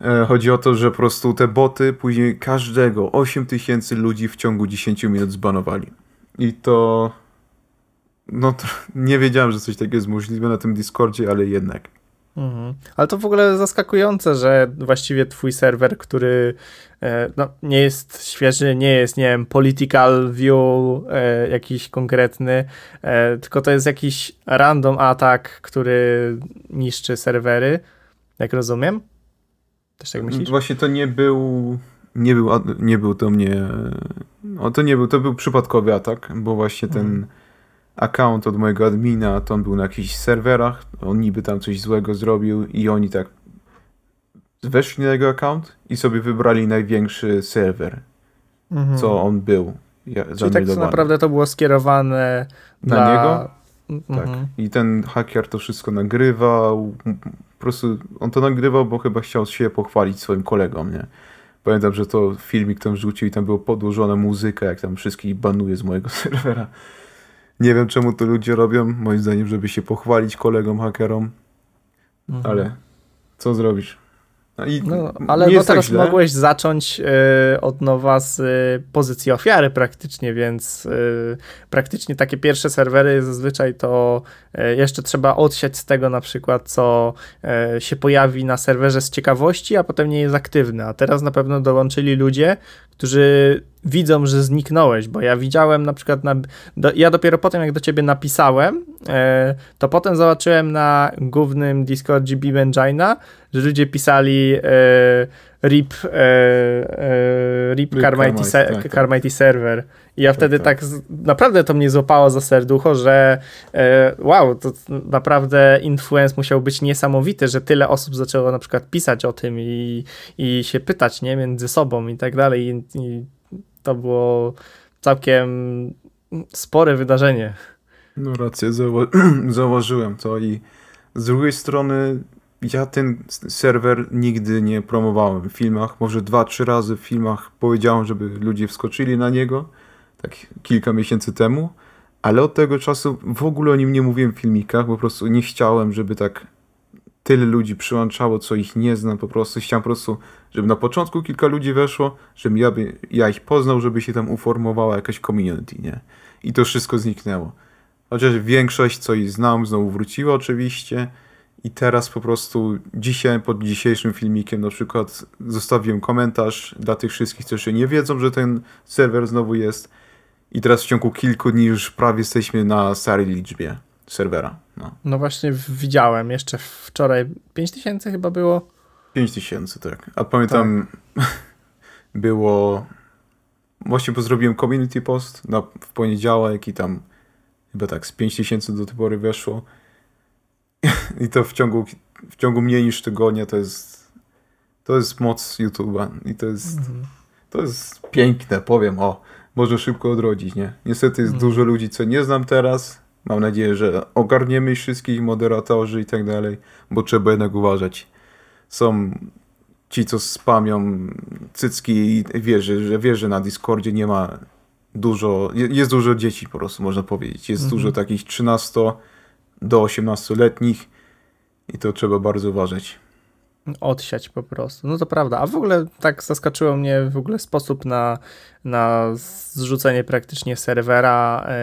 E, chodzi o to, że po prostu te boty później każdego 8 tysięcy ludzi w ciągu 10 minut zbanowali. I to no (laughs) nie wiedziałem, że coś takiego jest możliwe na tym Discordzie, ale jednak. Mhm. Ale to w ogóle zaskakujące, że właściwie twój serwer, który e, no, nie jest świeży, nie jest, nie wiem, political view e, jakiś konkretny, e, tylko to jest jakiś random atak, który niszczy serwery, jak rozumiem? Też tak myślisz? Właśnie to nie był, nie był, nie był to mnie, o to nie był, to był przypadkowy atak, bo właśnie mhm. ten account od mojego admina, to on był na jakichś serwerach, on niby tam coś złego zrobił i oni tak weszli na jego account i sobie wybrali największy serwer, mhm. co on był. Ja, Czyli tak naprawdę to było skierowane na dla... niego? Mm-hmm. Tak. Mhm. I ten hacker to wszystko nagrywał. Po prostu on to nagrywał, bo chyba chciał się pochwalić swoim kolegom, nie? Pamiętam, że to filmik tam rzucił i tam było podłożona muzyka, jak tam wszystkich banuje z mojego (laughs) serwera. Nie wiem, czemu to ludzie robią. Moim zdaniem, żeby się pochwalić kolegom hakerom. Mhm. Ale co zrobisz? No, no, ale no tak teraz tak mogłeś zacząć y, od nowa z y, pozycji ofiary praktycznie, więc y, praktycznie takie pierwsze serwery zazwyczaj to jeszcze trzeba odsiać z tego na przykład, co się pojawi na serwerze z ciekawości, a potem nie jest aktywne. A teraz na pewno dołączyli ludzie, którzy widzą, że zniknąłeś, bo ja widziałem na przykład, na, do, ja dopiero potem jak do ciebie napisałem, e, to potem zobaczyłem na głównym Discordzie Bibenjina, że ludzie pisali e, RIP, yy, RIP, RIP se tak, tak. Server. I ja tak, wtedy tak, tak naprawdę to mnie złapało za serducho, że wow, to naprawdę influence musiał być niesamowity, że tyle osób zaczęło na przykład pisać o tym i, i się pytać, nie, między sobą i tak dalej. I, i to było całkiem spore wydarzenie. No rację, zauwa (clears throat) zauważyłem to i z drugiej strony ja ten serwer nigdy nie promowałem w filmach. Może dwa, trzy razy w filmach powiedziałem, żeby ludzie wskoczyli na niego, tak kilka miesięcy temu, ale od tego czasu w ogóle o nim nie mówiłem w filmikach, po prostu nie chciałem, żeby tak tyle ludzi przyłączało, co ich nie znam po prostu. Chciałem po prostu, żeby na początku kilka ludzi weszło, żebym ja, by, ja ich poznał, żeby się tam uformowała jakaś community, nie? I to wszystko zniknęło. Chociaż większość, co ich znam, znowu wróciła oczywiście. I teraz po prostu dzisiaj, pod dzisiejszym filmikiem na przykład zostawiłem komentarz dla tych wszystkich, którzy nie wiedzą, że ten serwer znowu jest. I teraz w ciągu kilku dni już prawie jesteśmy na starej liczbie serwera. No, no właśnie widziałem jeszcze wczoraj 5 tysięcy chyba było. 5 tysięcy, tak. A pamiętam tak. (laughs) było właśnie zrobiłem community post na, w poniedziałek i tam chyba tak z 5 tysięcy do tej pory weszło. (laughs) I to w ciągu, w ciągu mniej niż tygodnia to jest to jest moc YouTube'a i to jest mhm. to jest piękne, powiem, o, może szybko odrodzić, nie? Niestety jest mhm. dużo ludzi, co nie znam teraz, Mam nadzieję, że ogarniemy wszystkich moderatorzy i tak dalej, bo trzeba jednak uważać. Są ci, co spamią cycki i wierzy, że wierzy na Discordzie nie ma dużo, jest dużo dzieci po prostu, można powiedzieć. Jest mhm. dużo takich 13 do 18-letnich i to trzeba bardzo uważać odsiać po prostu. No to prawda. A w ogóle tak zaskoczyło mnie w ogóle sposób na, na zrzucenie praktycznie serwera, e,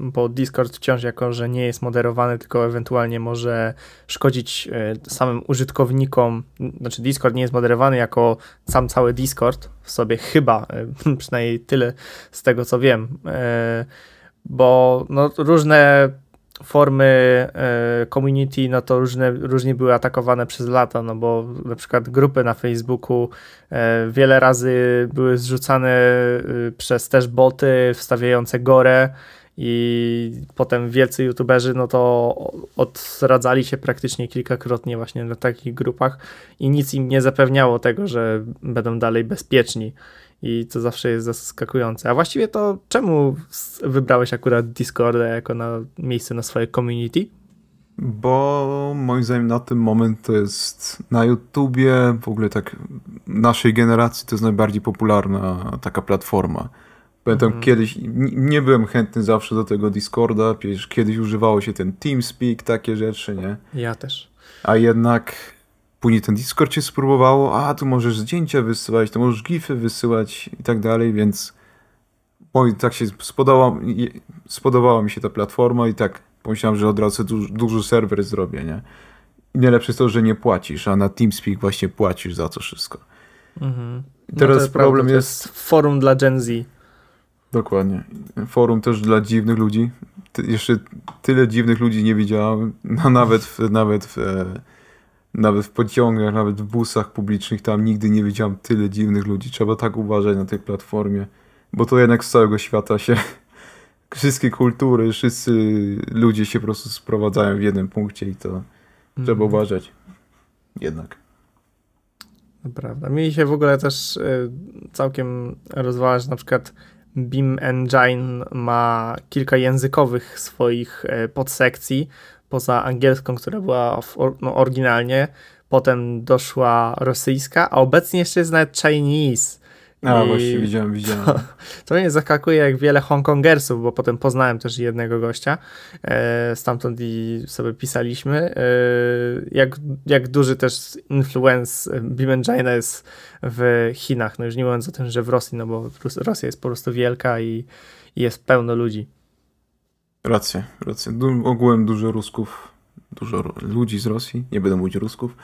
bo Discord wciąż jako, że nie jest moderowany, tylko ewentualnie może szkodzić e, samym użytkownikom. Znaczy Discord nie jest moderowany jako sam cały Discord w sobie chyba, e, (laughs) przynajmniej tyle z tego co wiem, bo no, różne formy e, community, no to różne, różnie były atakowane przez lata, no bo na przykład grupy na Facebooku e, wiele razy były zrzucane e, przez też boty wstawiające gore i potem wielcy youtuberzy no to odradzali się praktycznie kilkakrotnie właśnie na takich grupach i nic im nie zapewniało tego, że będą dalej bezpieczni i to zawsze jest zaskakujące. A właściwie to czemu wybrałeś akurat Discorda jako na miejsce na swoje community? Bo moim zdaniem na ten moment to jest na YouTubie, w ogóle tak naszej generacji to jest najbardziej popularna taka platforma. Pamiętam mhm. kiedyś, nie byłem chętny zawsze do tego Discorda, przecież kiedyś używało się ten TeamSpeak, takie rzeczy, nie? Ja też. A jednak Później ten Discord cię spróbowało, a tu możesz zdjęcia wysyłać, to możesz gify wysyłać i tak dalej, więc oj, tak się spodobała, spodobała mi się ta platforma i tak pomyślałem, że od razu duży, duży serwer zrobię, nie? I najlepsze jest to, że nie płacisz, a na TeamSpeak właśnie płacisz za to wszystko. Mhm. No Teraz jest problem prawda, jest... jest... Forum dla Gen Z. Dokładnie. Forum też dla dziwnych ludzi. Ty, jeszcze tyle dziwnych ludzi nie widziałem, (laughs) no, nawet w, nawet w, e, nawet w pociągach, nawet w busach publicznych, tam nigdy nie widziałem tyle dziwnych ludzi. Trzeba tak uważać na tej platformie, bo to jednak z całego świata się (laughs) wszystkie kultury, wszyscy ludzie się po prostu sprowadzają w jednym punkcie i to mm. trzeba mhm. uważać. Jednak. Prawda. Mi się w ogóle też y, całkiem rozwala, że na przykład Beam Engine ma kilka językowych swoich y, podsekcji, poza angielską, która była w, no, oryginalnie, potem doszła rosyjska, a obecnie jeszcze jest nawet Chinese. A, I właśnie, widziałem, widziałem. To, (laughs) to mnie zakakuje jak wiele Hongkongersów, bo potem poznałem też jednego gościa e, stamtąd i sobie pisaliśmy. E, jak, jak duży też influence e, Bimengina jest w Chinach. No już nie mówiąc o tym, że w Rosji, no bo Rosja jest po prostu wielka i, i jest pełno ludzi. Rację, rację. Du ogółem dużo Rusków, dużo ludzi z Rosji, nie będę mówić Rusków,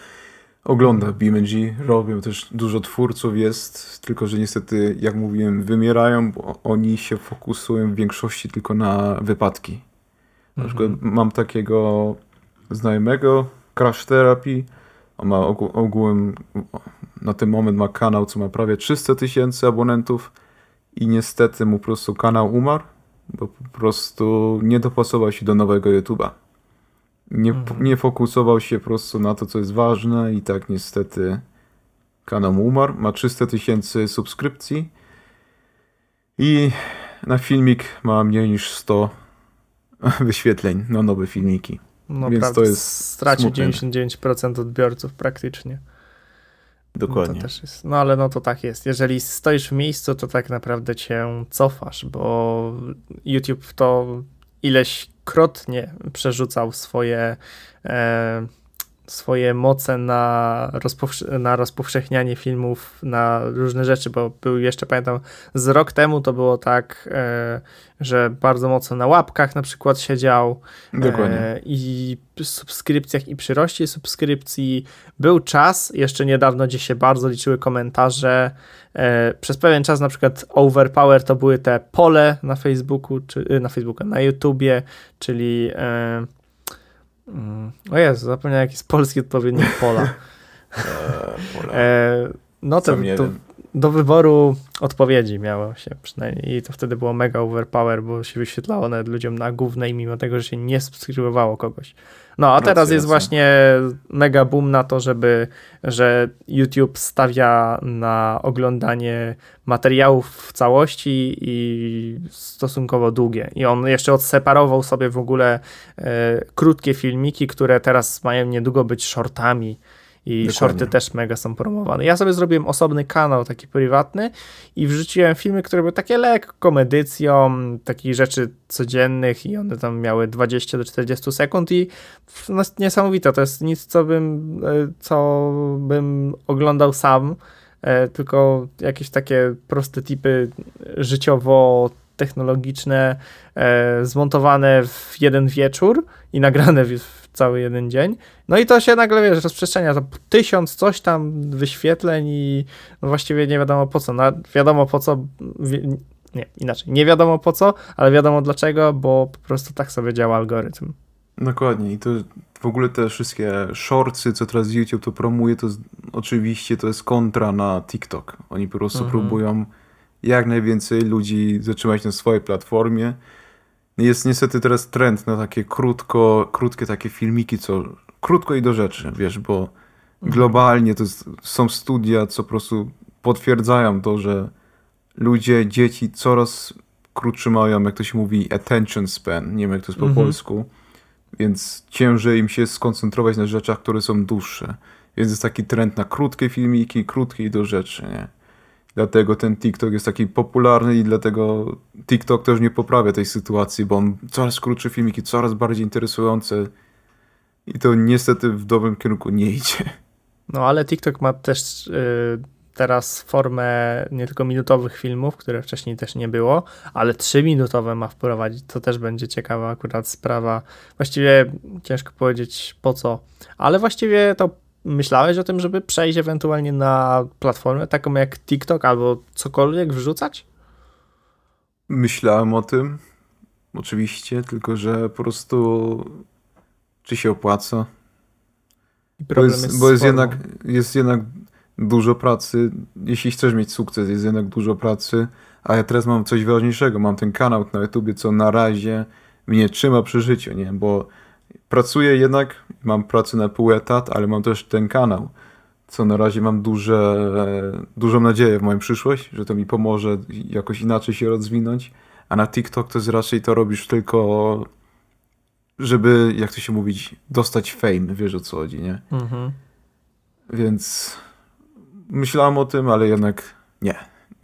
ogląda BMG, robią też dużo twórców jest, tylko że niestety, jak mówiłem, wymierają, bo oni się fokusują w większości tylko na wypadki. Na przykład mhm. mam takiego znajomego, Crash Therapy, on ma ogół, ogółem, na ten moment ma kanał, co ma prawie 300 tysięcy abonentów i niestety mu po prostu kanał umarł bo po prostu nie dopasował się do nowego YouTube'a. Nie, mhm. nie fokusował się po prostu na to, co jest ważne i tak niestety kanał umarł. Ma 300 tysięcy subskrypcji i na filmik ma mniej niż 100 (laughs) wyświetleń na nowe filmiki. No Więc to jest stracił 99% odbiorców praktycznie. Dokładnie. No, to też jest, no ale no to tak jest. Jeżeli stoisz w miejscu, to tak naprawdę cię cofasz, bo YouTube to ileś krotnie przerzucał swoje e, swoje moce na, rozpowsze na rozpowszechnianie filmów, na różne rzeczy, bo był jeszcze, pamiętam, z rok temu to było tak, e, że bardzo mocno na łapkach na przykład siedział. E, Dokładnie. E, I subskrypcjach i przyroście subskrypcji. Był czas, jeszcze niedawno, gdzie się bardzo liczyły komentarze. E, przez pewien czas na przykład Overpower to były te pole na Facebooku, czy na Facebooku, na YouTubie, czyli... E, Mm. O Jezu, zapomniałem jaki jest polski odpowiednik pola. (laughs) E, e, no to, to do wyboru odpowiedzi miało się przynajmniej i to wtedy było mega overpower, bo się wyświetlało nawet ludziom na głównej, mimo tego, że się nie subskrybowało kogoś. No a teraz racja, jest racja. właśnie mega boom na to, żeby, że YouTube stawia na oglądanie materiałów w całości i stosunkowo długie. I on jeszcze odseparował sobie w ogóle e, krótkie filmiki, które teraz mają niedługo być shortami. I Dokładnie. shorty też mega są promowane. Ja sobie zrobiłem osobny kanał, taki prywatny, i wrzuciłem filmy, które były takie lekko medycją, takich rzeczy codziennych, i one tam miały 20 do 40 sekund. I no, niesamowite, to jest nic, co bym, e, co bym oglądał sam, e, tylko jakieś takie proste typy życiowo technologiczne, e, zmontowane w jeden wieczór i nagrane w cały jeden dzień. No i to się nagle, wiesz, rozprzestrzenia, to tysiąc coś tam wyświetleń i no właściwie nie wiadomo po co, no wiadomo po co, nie, inaczej, nie wiadomo po co, ale wiadomo dlaczego, bo po prostu tak sobie działa algorytm. Dokładnie i to w ogóle te wszystkie shortsy, co teraz YouTube to promuje, to oczywiście to jest kontra na TikTok. Oni po prostu mhm. próbują jak najwięcej ludzi zatrzymać na swojej platformie, jest niestety teraz trend na takie krótko, krótkie takie filmiki, co krótko i do rzeczy, wiesz, bo mhm. globalnie to są studia, co po prostu potwierdzają to, że ludzie, dzieci coraz krótszy mają, jak to się mówi, attention span, nie wiem jak to jest po mhm. polsku, więc ciężej im się skoncentrować na rzeczach, które są dłuższe. Więc jest taki trend na krótkie filmiki, krótkie i do rzeczy, nie? Dlatego ten TikTok jest taki popularny i dlatego TikTok też nie poprawia tej sytuacji, bo on coraz krótsze filmiki, coraz bardziej interesujące i to niestety w dobrym kierunku nie idzie. No ale TikTok ma też yy, teraz formę nie tylko minutowych filmów, które wcześniej też nie było, ale trzyminutowe ma wprowadzić. To też będzie ciekawa akurat sprawa. Właściwie ciężko powiedzieć po co, ale właściwie to myślałeś o tym, żeby przejść ewentualnie na platformę taką jak TikTok albo cokolwiek wrzucać? Myślałem o tym, oczywiście, tylko że po prostu czy się opłaca? bo jest, jest, bo jest jednak, jest jednak dużo pracy. Jeśli chcesz mieć sukces, jest jednak dużo pracy. A ja teraz mam coś ważniejszego. Mam ten kanał na YouTubie, co na razie mnie trzyma przy życiu, nie? Bo pracuję jednak, mam pracę na pół etat, ale mam też ten kanał, co na razie mam duże, dużą nadzieję w moją przyszłość, że to mi pomoże jakoś inaczej się rozwinąć, a na TikTok to jest raczej to robisz tylko, żeby, jak to się mówić, dostać fame, wiesz o co chodzi, nie? Mhm. Więc myślałem o tym, ale jednak nie,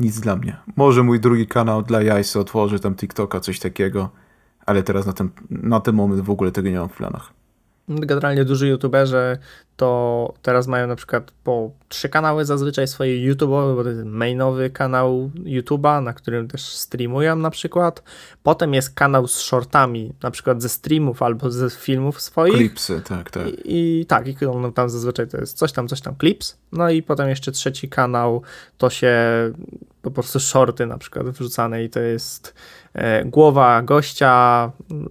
nic dla mnie. Może mój drugi kanał dla jajsa otworzy tam TikToka, coś takiego ale teraz na ten, na ten moment w ogóle tego nie mam w planach. Generalnie duży youtuberzy to teraz mają na przykład po trzy kanały zazwyczaj swoje YouTube'owe, bo to jest mainowy kanał YouTube'a, na którym też streamują na przykład. Potem jest kanał z shortami, na przykład ze streamów albo ze filmów swoich. Klipsy, tak, tak. I, i tak, i no, tam zazwyczaj to jest coś tam, coś tam, klips. No i potem jeszcze trzeci kanał to się po prostu shorty na przykład wrzucane i to jest E, głowa gościa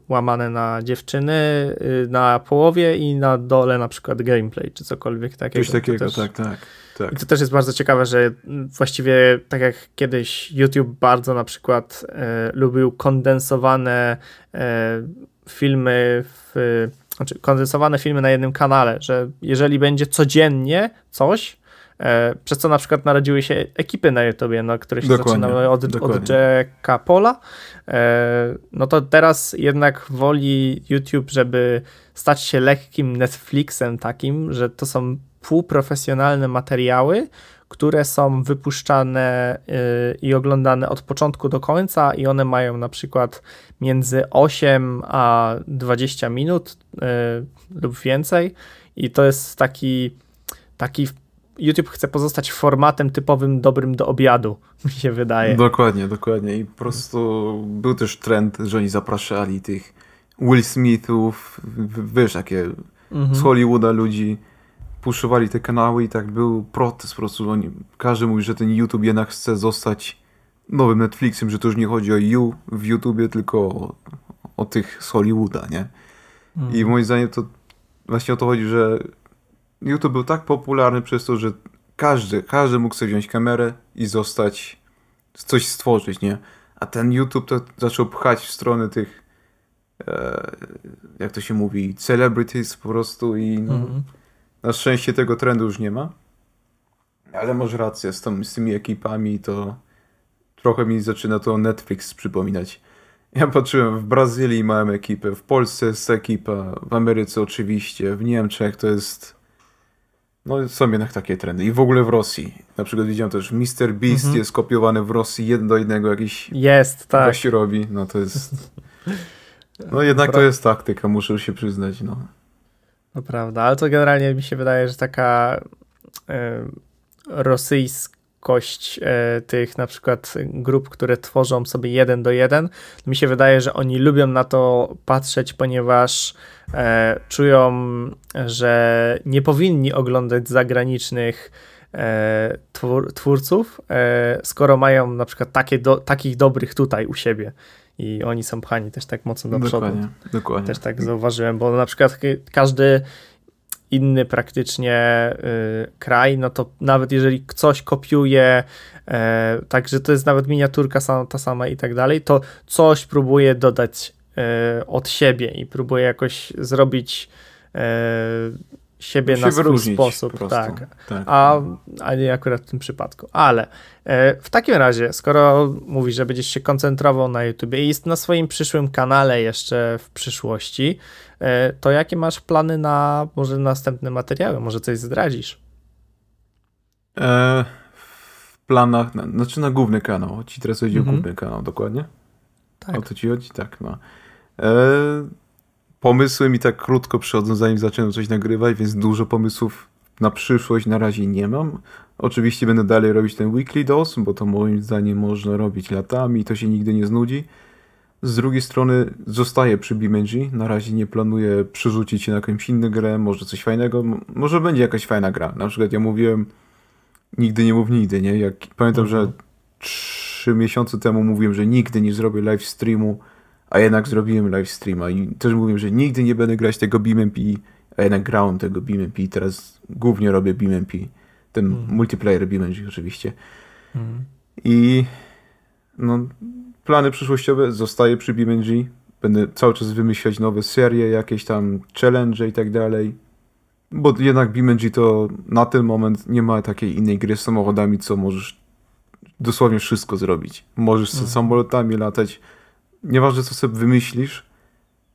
łamane na dziewczyny y, na połowie i na dole na przykład gameplay czy cokolwiek takiego. Coś takiego, też, tak, tak. Tak. I to też jest bardzo ciekawe, że właściwie tak jak kiedyś YouTube bardzo na przykład e, lubił kondensowane e, filmy w, znaczy kondensowane filmy na jednym kanale, że jeżeli będzie codziennie coś, E, przez co na przykład narodziły się ekipy na YouTubie, no, które się dokładnie, zaczynały od, od Jacka Pola. E, no to teraz jednak woli YouTube, żeby stać się lekkim Netflixem takim, że to są półprofesjonalne materiały, które są wypuszczane e, i oglądane od początku do końca i one mają na przykład między 8 a 20 minut lub więcej i to jest taki taki YouTube chce pozostać formatem typowym dobrym do obiadu, (laughs) mi się wydaje. Dokładnie, dokładnie. I po prostu był też trend, że oni zapraszali tych Will Smithów, wiesz, takie mhm. z Hollywooda ludzi, puszowali te kanały i tak był protest po prostu. Oni, każdy mówi, że ten YouTube jednak chce zostać nowym Netflixem, że to już nie chodzi o you w YouTubie, tylko o, o tych z Hollywooda, nie? Mhm. I moim zdaniem to właśnie o to chodzi, że YouTube był tak popularny przez to, że każdy, każdy mógł sobie wziąć kamerę i zostać, coś stworzyć, nie? A ten YouTube to zaczął pchać w stronę tych, e, jak to się mówi, celebrities po prostu i no, mm -hmm. na szczęście tego trendu już nie ma. Ale masz rację, z, tą, z tymi ekipami to trochę mi zaczyna to Netflix przypominać. Ja patrzyłem, w Brazylii mamy ekipę, w Polsce jest ekipa, w Ameryce oczywiście, w Niemczech to jest no są jednak takie trendy. I w ogóle w Rosji. Na przykład widziałem też Mr. Beast mhm. jest kopiowany w Rosji jeden do jednego jakiś... Jest, tak. Gości robi, no to jest... No jednak to jest taktyka, muszę się przyznać, no. No prawda, ale to generalnie mi się wydaje, że taka y, rosyjska szybkość e, tych na przykład grup, które tworzą sobie jeden do jeden. Mi się wydaje, że oni lubią na to patrzeć, ponieważ e, czują, że nie powinni oglądać zagranicznych e, twórców, skoro mają na przykład takie do, takich dobrych tutaj u siebie i oni są pchani też tak mocno do przodu. Dokładnie, dokładnie. Też tak zauważyłem, bo na przykład każdy inny praktycznie y, kraj, no to nawet jeżeli coś kopiuje, y, także to jest nawet miniaturka sama, ta sama i tak dalej, to coś próbuje dodać y, od siebie i próbuje jakoś zrobić e, siebie na swój sposób. Tak. tak. A, a nie akurat w tym przypadku. Ale w takim razie, skoro mówisz, że będziesz się koncentrował na YouTubie i jest na swoim przyszłym kanale jeszcze w przyszłości, E, to jakie masz plany na może następne materiały? Może coś zdradzisz? E, w planach, na, znaczy na główny kanał. Ci teraz chodzi o mhm. główny kanał, dokładnie? Tak. O to ci chodzi? Tak, no. E, pomysły mi tak krótko przychodzą, zanim zacząłem coś nagrywać, więc dużo pomysłów na przyszłość na razie nie mam. Oczywiście będę dalej robić ten weekly dose, bo to moim zdaniem można robić latami, to się nigdy nie znudzi. Z drugiej strony zostaje przy BMG, na razie nie planuję przerzucić się na jakąś inną grę, może coś fajnego, może będzie jakaś fajna gra. Na przykład ja mówiłem nigdy nie mów nigdy, nie? Jak, pamiętam, mhm. że trzy miesiące temu mówiłem, że nigdy nie zrobię live streamu, a jednak zrobiłem live streama i też mówiłem, że nigdy nie będę grać tego BMP, a jednak grałem tego BMP i teraz głównie robię BMP. Ten mhm. multiplayer BMG oczywiście. Mhm. I no plany przyszłościowe, zostaję przy BMG, będę cały czas wymyślać nowe serie, jakieś tam challenge i tak dalej. Bo jednak BMG to na ten moment nie ma takiej innej gry z samochodami, co możesz dosłownie wszystko zrobić. Możesz mhm. samolotami latać, nieważne co sobie wymyślisz,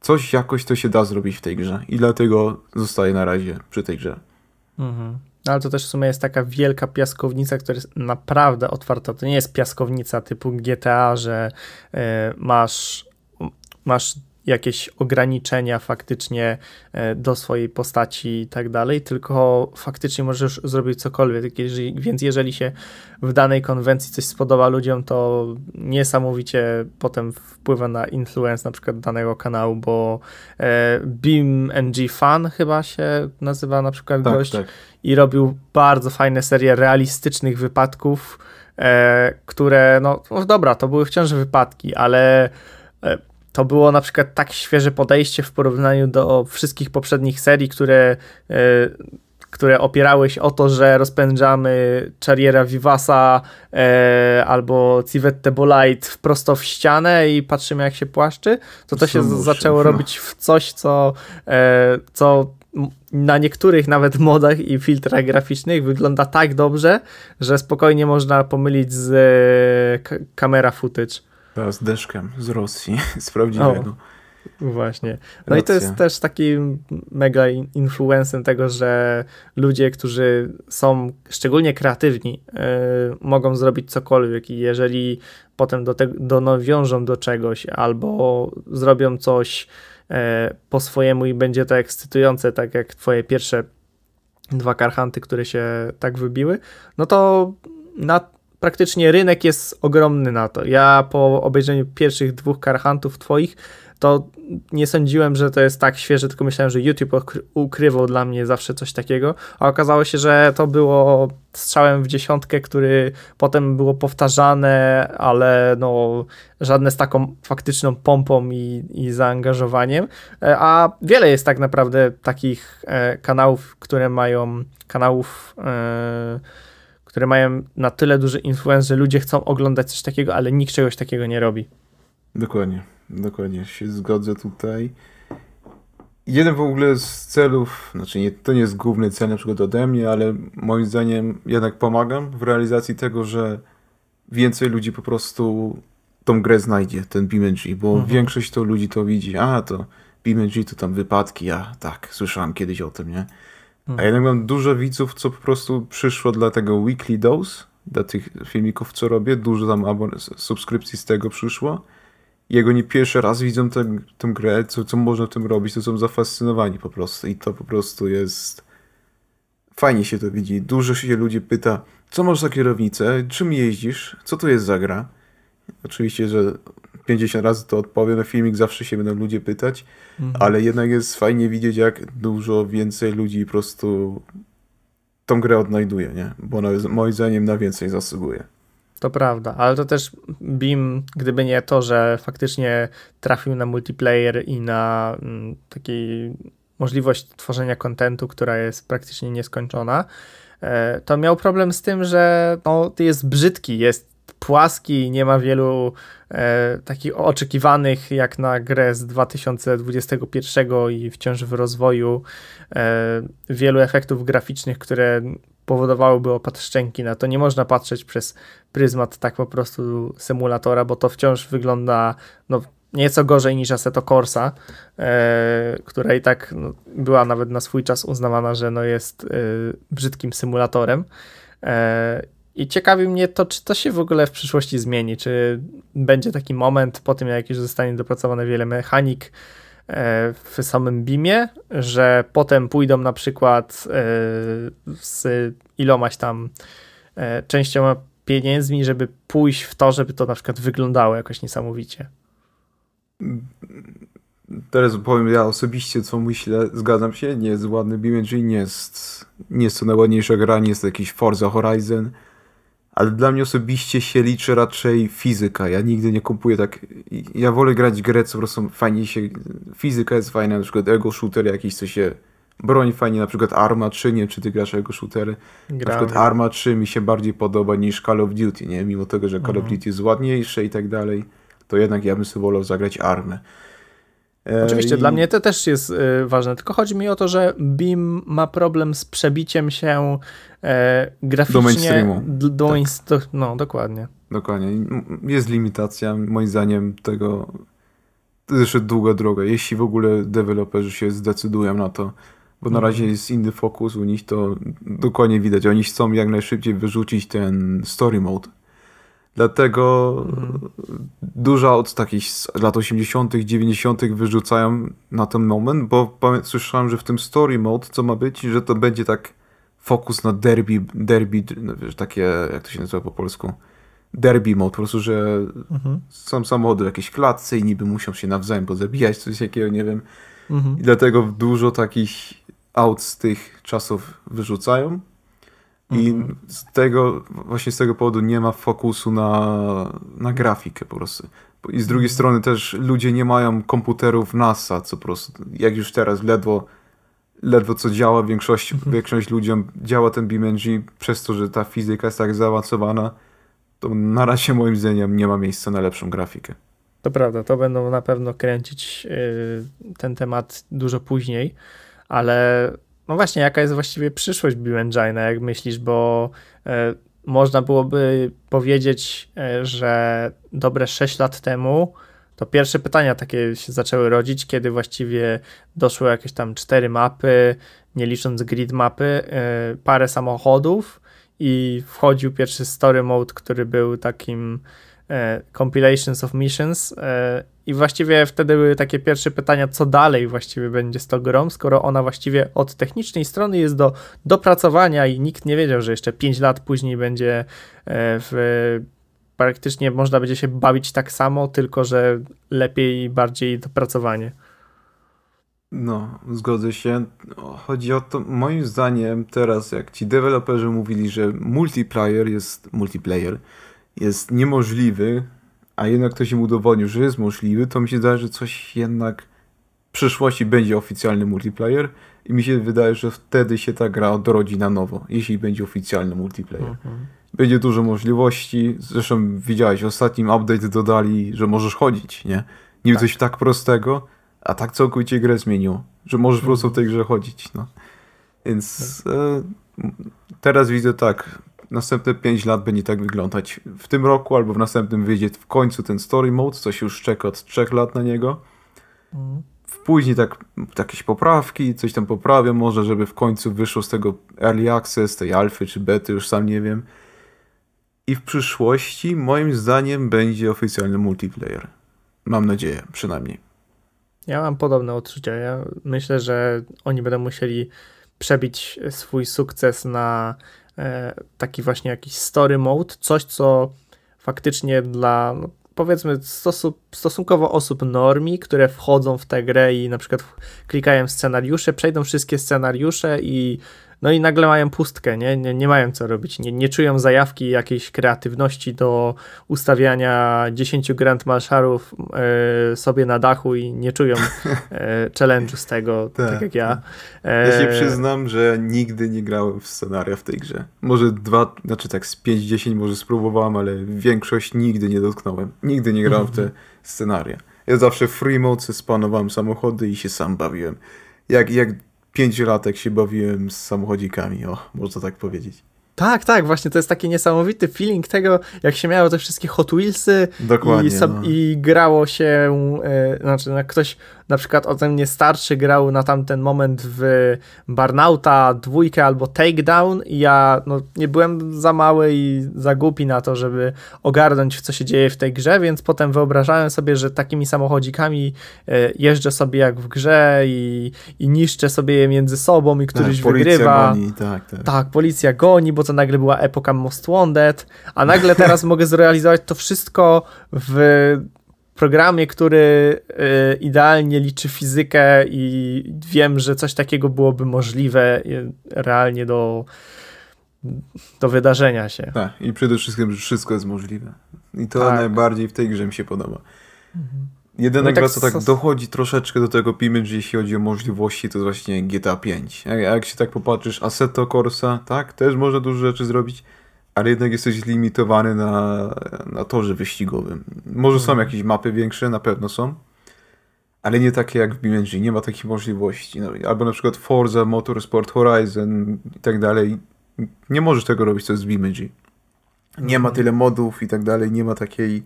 coś jakoś to się da zrobić w tej grze i dlatego zostaję na razie przy tej grze. Mhm. No, ale to też w sumie jest taka wielka piaskownica, która jest naprawdę otwarta. To nie jest piaskownica typu GTA, że e, masz, masz jakieś ograniczenia faktycznie e, do swojej postaci i tak dalej, tylko faktycznie możesz zrobić cokolwiek. Tak, więc jeżeli się w danej konwencji coś spodoba ludziom, to niesamowicie potem wpływa na influence na przykład danego kanału, bo e, Beam NG Fan chyba się nazywa na przykład tak, gość tak. i robił bardzo fajne serie realistycznych wypadków, e, które, no, no dobra, to były wciąż wypadki, ale to było na przykład tak świeże podejście w porównaniu do wszystkich poprzednich serii, które, e, które opierały się o to, że rozpędzamy Charriera Vivasa e, albo Civette Bolite prosto w ścianę i patrzymy jak się płaszczy, to to się zaczęło no. robić w coś, co, e, co na niektórych nawet (laughs) modach i filtrach graficznych wygląda tak dobrze, że spokojnie można pomylić z kamera footage. Chyba z deszkiem z Rosji, z (laughs) prawdziwego. właśnie. No Racja. i to jest też taki mega influencem tego, że ludzie, którzy są szczególnie kreatywni, yy, mogą zrobić cokolwiek i jeżeli potem do do, nawiążą do czegoś albo zrobią coś yy, po swojemu i będzie to ekscytujące, tak jak twoje pierwsze dwa karchanty, które się tak wybiły, no to na praktycznie rynek jest ogromny na to. Ja po obejrzeniu pierwszych dwóch karhantów twoich, to nie sądziłem, że to jest tak świeże, tylko myślałem, że YouTube ukrywał dla mnie zawsze coś takiego, a okazało się, że to było strzałem w dziesiątkę, który potem było powtarzane, ale no żadne z taką faktyczną pompą i, i zaangażowaniem, e, a wiele jest tak naprawdę takich e, kanałów, które mają kanałów e, które mają na tyle duży influence, że ludzie chcą oglądać coś takiego, ale nikt czegoś takiego nie robi. Dokładnie, dokładnie, się zgodzę tutaj. Jeden w ogóle z celów, znaczy nie, to nie jest główny cel na przykład ode mnie, ale moim zdaniem jednak pomagam w realizacji tego, że więcej ludzi po prostu tą grę znajdzie, ten BMG, bo mhm. większość to ludzi to widzi, a to BMG to tam wypadki, ja tak, słyszałem kiedyś o tym, nie? Hmm. A jednak mam dużo widzów, co po prostu przyszło dla tego weekly dose, dla tych filmików, co robię. Dużo tam subskrypcji z tego przyszło. Jego nie pierwszy raz widzą tę, tę grę, co, co można w tym robić, to są zafascynowani po prostu. I to po prostu jest. Fajnie się to widzi. Dużo się ludzi pyta, co masz za kierownicę, czym jeździsz, co to jest za gra. Oczywiście, że 50 razy to odpowiem, na filmik zawsze się będą ludzie pytać, mhm. ale jednak jest fajnie widzieć, jak dużo więcej ludzi po prostu tą grę odnajduje, nie? Bo ona, moim zdaniem na więcej zasługuje. To prawda, ale to też BIM, gdyby nie to, że faktycznie trafił na multiplayer i na mm, taki możliwość tworzenia kontentu, która jest praktycznie nieskończona, e, to miał problem z tym, że no, jest brzydki, jest płaski, nie ma wielu e, takich oczekiwanych jak na grę z 2021 i wciąż w rozwoju e, wielu efektów graficznych, które powodowałyby opad szczęki. Na to nie można patrzeć przez pryzmat tak po prostu symulatora, bo to wciąż wygląda no, nieco gorzej niż Assetto Corsa, e, która i tak no, była nawet na swój czas uznawana, że no, jest e, brzydkim symulatorem. E, i ciekawi mnie to, czy to się w ogóle w przyszłości zmieni, czy będzie taki moment po tym, jak już zostanie dopracowane wiele mechanik e, w samym BIMie, że potem pójdą na przykład e, z ilomaś tam e, częścią pieniędzmi, żeby pójść w to, żeby to na przykład wyglądało jakoś niesamowicie. Teraz powiem ja osobiście, co myślę, zgadzam się, nie jest ładny BIM czyli nie jest, nie jest to najładniejsza gra, nie jest to jakiś Forza Horizon, ale dla mnie osobiście się liczy raczej fizyka. Ja nigdy nie kupuję tak. Ja wolę grać grę, co po prostu fajnie się. Fizyka jest fajna, na przykład ego shooter jakiś, co się. Broń fajnie, na przykład Arma 3, nie czy ty grasz ego shootery. Gramy. Na przykład Arma 3 mi się bardziej podoba niż Call of Duty, nie? Mimo tego, że Call mhm. of Duty jest ładniejsze i tak dalej, to jednak ja bym sobie wolał zagrać Armę. E, Oczywiście, I... dla mnie to też jest e, ważne, tylko chodzi mi o to, że BIM ma problem z przebiciem się e, graficznie do mainstreamu. Do tak. no, dokładnie. Dokładnie. Jest limitacja, moim zdaniem, tego. To jeszcze długa droga, jeśli w ogóle deweloperzy się zdecydują na to, bo na mhm. razie jest inny fokus u nich, to dokładnie widać. Oni chcą jak najszybciej wyrzucić ten story mode Dlatego mhm. duża od takich lat 80., 90. wyrzucają na ten moment, bo słyszałem, że w tym story mode co ma być, że to będzie tak fokus na derby, derby, no wiesz, takie, jak to się nazywa po polsku, derby mode, po prostu, że mhm. są samochody w jakiejś klatce i niby muszą się nawzajem pozabijać, coś jakiego, nie wiem. Mhm. I dlatego dużo takich aut z tych czasów wyrzucają. I mhm. z tego, właśnie z tego powodu nie ma fokusu na, na grafikę po prostu. I z drugiej mhm. strony też ludzie nie mają komputerów NASA, co po prostu, jak już teraz ledwo, ledwo co działa, większość, mhm. większość ludziom działa ten BeamNG przez to, że ta fizyka jest tak zaawansowana, to na razie moim zdaniem nie ma miejsca na lepszą grafikę. To prawda, to będą na pewno kręcić yy, ten temat dużo później, ale no właśnie, jaka jest właściwie przyszłość Beam jak myślisz, bo y, można byłoby powiedzieć, e, że dobre 6 lat temu to pierwsze pytania takie się zaczęły rodzić, kiedy właściwie doszły jakieś tam cztery mapy, nie licząc grid mapy, e, parę samochodów i wchodził pierwszy story mode, który był takim E, compilations of Missions e, i właściwie wtedy były takie pierwsze pytania, co dalej właściwie będzie z tą grą, skoro ona właściwie od technicznej strony jest do dopracowania i nikt nie wiedział, że jeszcze 5 lat później będzie e, w praktycznie można będzie się bawić tak samo, tylko że lepiej i bardziej dopracowanie. No, zgodzę się. No, chodzi o to, moim zdaniem teraz jak ci deweloperzy mówili, że multiplayer jest multiplayer, jest niemożliwy, a jednak ktoś im udowodnił, że jest możliwy, to mi się wydaje, że coś jednak w przyszłości będzie oficjalny multiplayer i mi się wydaje, że wtedy się ta gra odrodzi na nowo, jeśli będzie oficjalny multiplayer. Mhm. Będzie dużo możliwości, zresztą widziałeś, w ostatnim update dodali, że możesz chodzić, nie? Niby tak. coś tak prostego, a tak całkowicie grę zmieniło, że możesz mhm. po prostu w tej mhm. grze chodzić, no. Więc tak. e, teraz widzę tak, następne 5 lat będzie tak wyglądać. W tym roku albo w następnym wyjdzie w końcu ten story mode, coś już czeka od 3 lat na niego. Mm. Później tak jakieś poprawki, coś tam poprawię może, żeby w końcu wyszło z tego early access, tej alfy czy bety, już sam nie wiem. I w przyszłości moim zdaniem będzie oficjalny multiplayer. Mam nadzieję, przynajmniej. Ja mam podobne odczucia. Ja myślę, że oni będą musieli przebić swój sukces na E, taki właśnie jakiś story mode, coś co faktycznie dla no, powiedzmy stosunkowo osób normi, które wchodzą w tę grę i na przykład klikają scenariusze, przejdą wszystkie scenariusze i no i nagle mają pustkę, nie, nie, nie mają co robić, nie, nie czują zajawki jakiejś kreatywności do ustawiania 10 Grand Marszarów e, sobie na dachu i nie czują y, (laughs) challenge'u z tego, tak, tak jak ja. Tak. Ja się e, przyznam, że nigdy nie grałem w scenaria w tej grze. Może dwa, znaczy tak z 5-10 może spróbowałem, ale większość nigdy nie dotknąłem. Nigdy nie grałem w te mhm. scenaria. Ja zawsze free mode spanowałem samochody i się sam bawiłem. Jak, jak Pięć latek się bawiłem z samochodzikami, o, można tak powiedzieć. Tak, tak, właśnie to jest taki niesamowity feeling tego, jak się miało te wszystkie Hot Wheelsy Dokładnie, i, no. i grało się, e, znaczy no, jak ktoś na przykład ode mnie starszy grał na tamten moment w Barnauta dwójkę albo Takedown i ja no, nie byłem za mały i za głupi na to, żeby ogarnąć co się dzieje w tej grze, więc potem wyobrażałem sobie, że takimi samochodzikami e, jeżdżę sobie jak w grze i, i niszczę sobie je między sobą i któryś tak, wygrywa. Goni, tak, tak. tak, policja goni, bo to nagle była epoka Most Wanted, a nagle teraz (laughs) mogę zrealizować to wszystko w programie, który y, idealnie liczy fizykę i wiem, że coś takiego byłoby możliwe y, realnie do, do wydarzenia się. Tak, i przede wszystkim wszystko jest możliwe. I to tak. najbardziej w tej grze mi się podoba. Mhm. Jedyna no gra, tak co tak dochodzi troszeczkę do tego Pimage, jeśli chodzi o możliwości, to jest właśnie GTA V. A jak się tak popatrzysz, Assetto Corsa, tak, też można dużo rzeczy zrobić, ale jednak jesteś zlimitowany na, na torze wyścigowym. Może hmm. są mhm. jakieś mapy większe, na pewno są, ale nie takie jak w BMG, nie ma takich możliwości. No, albo na przykład Forza, Motorsport, Horizon i tak dalej. Nie możesz tego robić, co jest w BMG. Nie ma mhm. tyle modów i tak dalej, nie ma takiej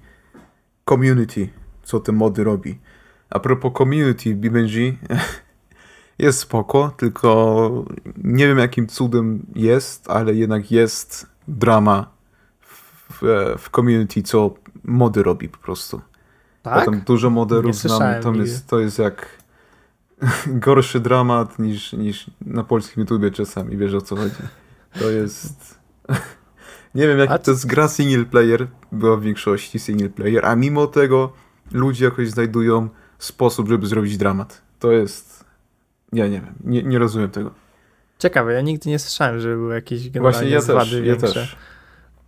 community, co te mody robi. A propos community w BMG, (laughs) jest spoko, tylko nie wiem jakim cudem jest, ale jednak jest drama w, w community, co mody robi po prostu. Tak? dużo moderów znam, to jest, to jest jak (laughs) gorszy dramat niż, niż na polskim YouTubie czasami, wiesz o co chodzi. To jest... (laughs) Nie wiem, jak to jest gra single player, była w większości single player, a mimo tego ludzie jakoś znajdują sposób, żeby zrobić dramat. To jest... Ja nie wiem, nie, nie rozumiem tego. Ciekawe, ja nigdy nie słyszałem, żeby były jakieś generalnie ja zwady też, większe. Ja też.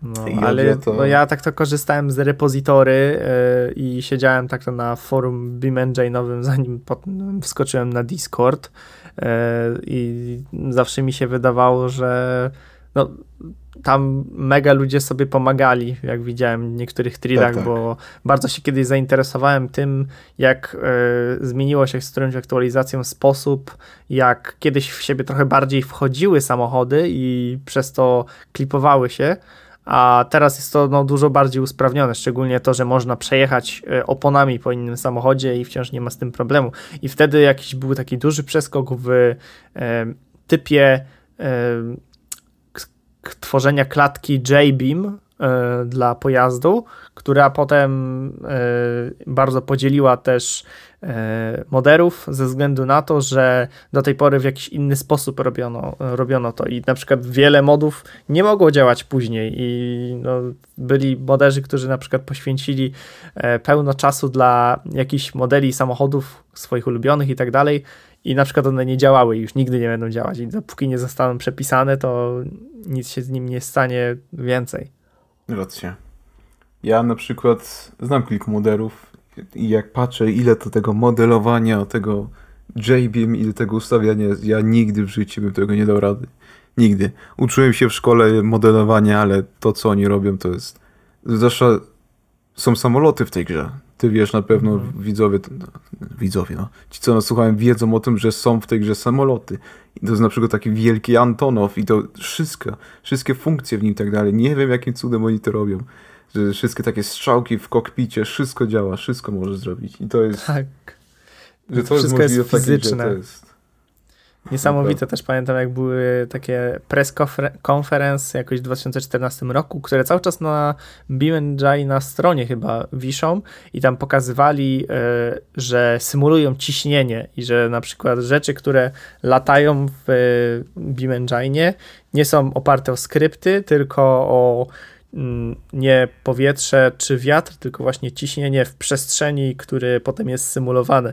No, ale to... no, ja tak to korzystałem z repozitory yy, i siedziałem tak to na forum BeamEngine'owym, zanim pod, wskoczyłem na Discord yy, i zawsze mi się wydawało, że no, tam mega ludzie sobie pomagali, jak widziałem w niektórych trilach, tak, tak. bo bardzo się kiedyś zainteresowałem tym, jak y, zmieniło się z którąś aktualizacją sposób, jak kiedyś w siebie trochę bardziej wchodziły samochody i przez to klipowały się, a teraz jest to no, dużo bardziej usprawnione, szczególnie to, że można przejechać e, oponami po innym samochodzie i wciąż nie ma z tym problemu. I wtedy jakiś był taki duży przeskok w y, typie tworzenia klatki J-Beam e, dla pojazdu, która potem e, bardzo podzieliła też e, moderów ze względu na to, że do tej pory w jakiś inny sposób robiono, robiono to i na przykład wiele modów nie mogło działać później i no, byli moderzy, którzy na przykład poświęcili pełno czasu dla jakichś modeli samochodów swoich ulubionych i tak dalej i na przykład one nie działały i już nigdy nie będą działać i dopóki nie zostaną przepisane, to nic się z nim nie stanie więcej. Racja. Ja na przykład znam kilku moderów i jak patrzę, ile to tego modelowania, tego JBeam, ile tego ustawiania, ja nigdy w życiu bym tego nie dał rady. Nigdy. Uczyłem się w szkole modelowania, ale to, co oni robią, to jest... Zwłaszcza są samoloty w tej grze. Ty wiesz na pewno, mm. widzowie, no, widzowie, no, ci co nas słuchają, wiedzą o tym, że są w tej grze samoloty. I to jest na przykład taki wielki Antonow i to wszystko, wszystkie funkcje w nim i tak dalej. Nie wiem, jakim cudem oni to robią. Że wszystkie takie strzałki w kokpicie, wszystko działa, wszystko możesz zrobić. I to jest... Tak. Że to wszystko jest, jest fizyczne. to jest, Niesamowite też pamiętam, jak były takie press conference jakoś w 2014 roku, które cały czas na BMJ na stronie chyba wiszą i tam pokazywali, e, że symulują ciśnienie i że na przykład rzeczy, które latają w BeamEngine'ie nie są oparte o skrypty, tylko o Mm, nie powietrze czy wiatr, tylko właśnie ciśnienie w przestrzeni, który potem jest symulowany.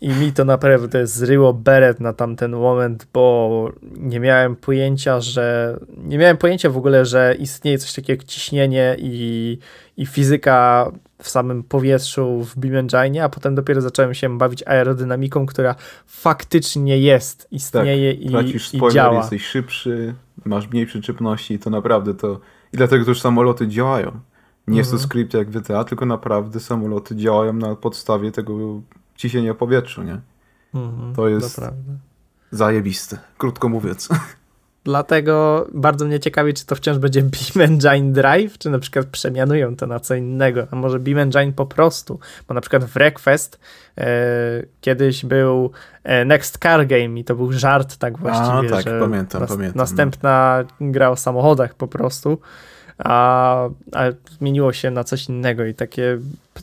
I mi to naprawdę zryło beret na tamten moment, bo nie miałem pojęcia, że nie miałem pojęcia w ogóle, że istnieje coś takiego jak ciśnienie i, i fizyka w samym powietrzu w Beam Engine, a potem dopiero zacząłem się bawić aerodynamiką, która faktycznie jest, istnieje tak, i, tracisz spoiler, jesteś szybszy, masz mniej przyczepności, to naprawdę to i dlatego też samoloty działają. Nie mhm. jest to mhm. skrypt jak GTA, tylko naprawdę samoloty działają na podstawie tego ciśnienia powietrza, nie? Mhm, to jest naprawdę. zajebiste, krótko mówiąc. (laughs) Dlatego bardzo mnie ciekawi, czy to wciąż będzie (laughs) Beam Engine Drive, czy na przykład przemianują to na co innego. A może Beam Engine po prostu, bo na przykład w Request e, kiedyś był e, Next Car Game i to był żart tak właściwie. A, tak, że pamiętam, nas, pamiętam. Następna gra o samochodach po prostu. A, a, zmieniło się na coś innego i takie,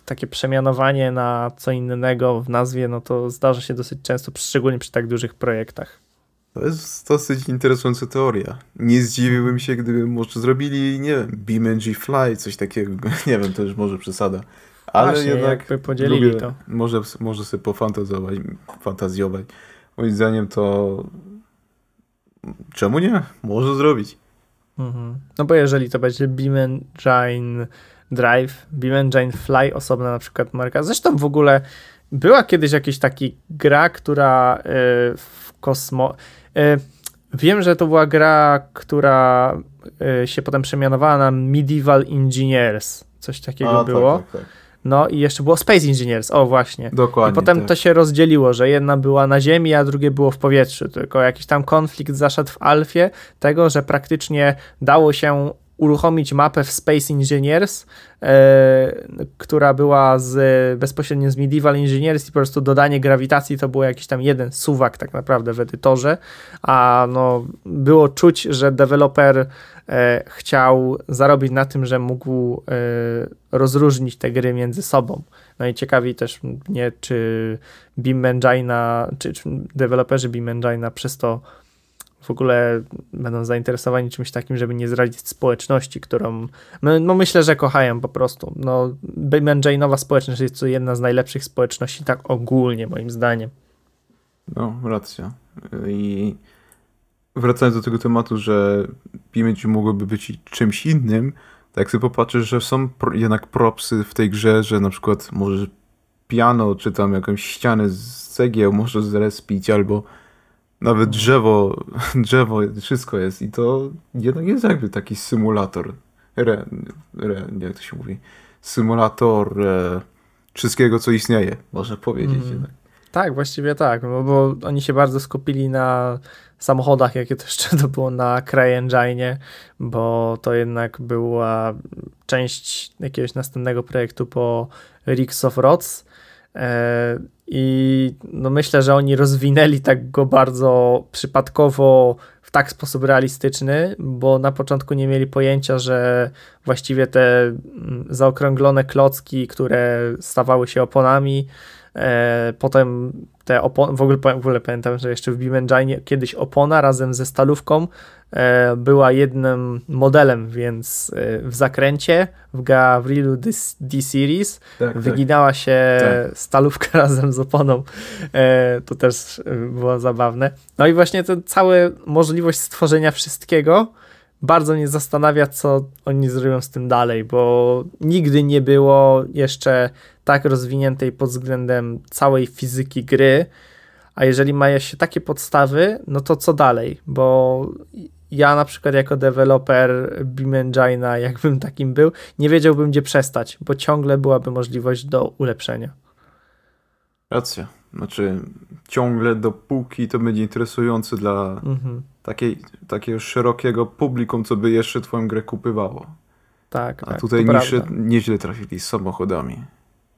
takie przemianowanie na co innego w nazwie, no to zdarza się dosyć często, szczególnie przy tak dużych projektach. To jest dosyć interesująca teoria. Nie zdziwiłbym się, gdyby może zrobili, nie wiem, BMG Fly, coś takiego. (laughs) Nie wiem, to już może przesada. Ale Właśnie, jednak jakby podzielili lubię, to. Może, może sobie pofantazować, fantazjować. Moim zdaniem to czemu nie? Może zrobić. Mhm. No bo jeżeli to będzie Beamengine Drive, Beamengine Fly, osobna na przykład marka. Zresztą w ogóle była kiedyś jakiś taki gra, która y, w kosmo... E, wiem, że to była gra, która e, się potem przemianowała na Medieval Engineers. Coś takiego A, tak, było. Tak, tak, tak. No i jeszcze było Space Engineers, o właśnie. Dokładnie. I potem tak. to się rozdzieliło, że jedna była na ziemi, a drugie było w powietrzu. Tylko jakiś tam konflikt zaszedł w Alfie tego, że praktycznie dało się uruchomić mapę w Space Engineers, e, która była z, bezpośrednio z Medieval Engineers i po prostu dodanie grawitacji to było jakiś tam jeden suwak tak naprawdę w edytorze, a no było czuć, że deweloper e, chciał zarobić na tym, że mógł e, rozróżnić te gry między sobą. No i ciekawi też mnie, czy Beam Engine'a, czy, czy deweloperzy Beam Engine'a przez to w ogóle będą zainteresowani czymś takim, żeby nie zdradzić społeczności, którą no, no myślę, że kochają po prostu. No, nowa społeczność jest to jedna z najlepszych społeczności tak ogólnie moim zdaniem. No, racja. I wracając do tego tematu, że Pimage mogłoby być czymś innym, tak sobie popatrzysz, że są pro, jednak propsy w tej grze, że na przykład możesz piano czy tam jakąś ścianę z cegieł możesz zrespić albo nawet drzewo, (laughs) drzewo, wszystko jest i to jednak jest jakby taki symulator, re, re, jak to się mówi, symulator e, wszystkiego, co istnieje, można powiedzieć mm. Tak, właściwie tak, bo, bo, oni się bardzo skupili na samochodach, jakie to jeszcze (laughs) to było na CryEngine, bo to jednak była część jakiegoś następnego projektu po Rigs of Rods, E, I no myślę, że oni rozwinęli tak go bardzo przypadkowo, w tak sposób realistyczny, bo na początku nie mieli pojęcia, że właściwie te mm, zaokrąglone klocki, które stawały się oponami, e, potem te opony, w ogóle, pamiętam, że jeszcze w Beam kiedyś opona razem ze stalówką E, była jednym modelem, więc e, w zakręcie w Gavrilu D-Series tak, tak. wyginała tak. się tak. stalówka (laughs) razem z oponą. E, to też było zabawne. No i właśnie ten cały możliwość stworzenia wszystkiego bardzo mnie zastanawia, co oni zrobią z tym dalej, bo nigdy nie było jeszcze tak rozwiniętej pod względem całej fizyki gry, a jeżeli mają się takie podstawy, no to co dalej? Bo ja na przykład jako deweloper Beam Engine'a, jakbym takim był, nie wiedziałbym gdzie przestać, bo ciągle byłaby możliwość do ulepszenia. Racja. Znaczy, ciągle dopóki to będzie interesujące dla mhm. takiej, takiego szerokiego publikum, co by jeszcze twoją grę kupywało. Tak, A tak, tutaj niszy, nieźle trafili z samochodami.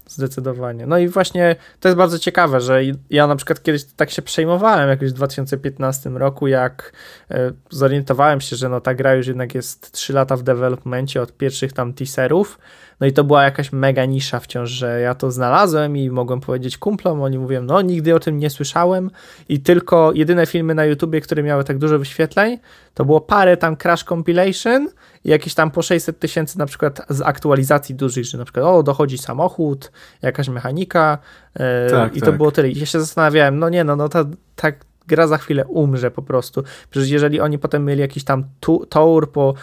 Zdecydowanie. No i właśnie to jest bardzo ciekawe, że ja na przykład kiedyś tak się przejmowałem jakoś w 2015 roku, jak e, zorientowałem się, że no ta gra już jednak jest 3 lata w developmencie od pierwszych tam teaserów, no i to była jakaś mega nisza wciąż, że ja to znalazłem i mogłem powiedzieć kumplom, oni mówią, no nigdy o tym nie słyszałem i tylko jedyne filmy na YouTubie, które miały tak dużo wyświetleń, to było parę tam Crash Compilation i jakieś tam po 600 tysięcy na przykład z aktualizacji dużych, że na przykład o, dochodzi samochód, jakaś mechanika yy, tak, i to tak. było tyle. I ja się zastanawiałem, no nie, no, no ta, tak gra za chwilę umrze po prostu. Przecież jeżeli oni potem mieli jakiś tam tu, tour po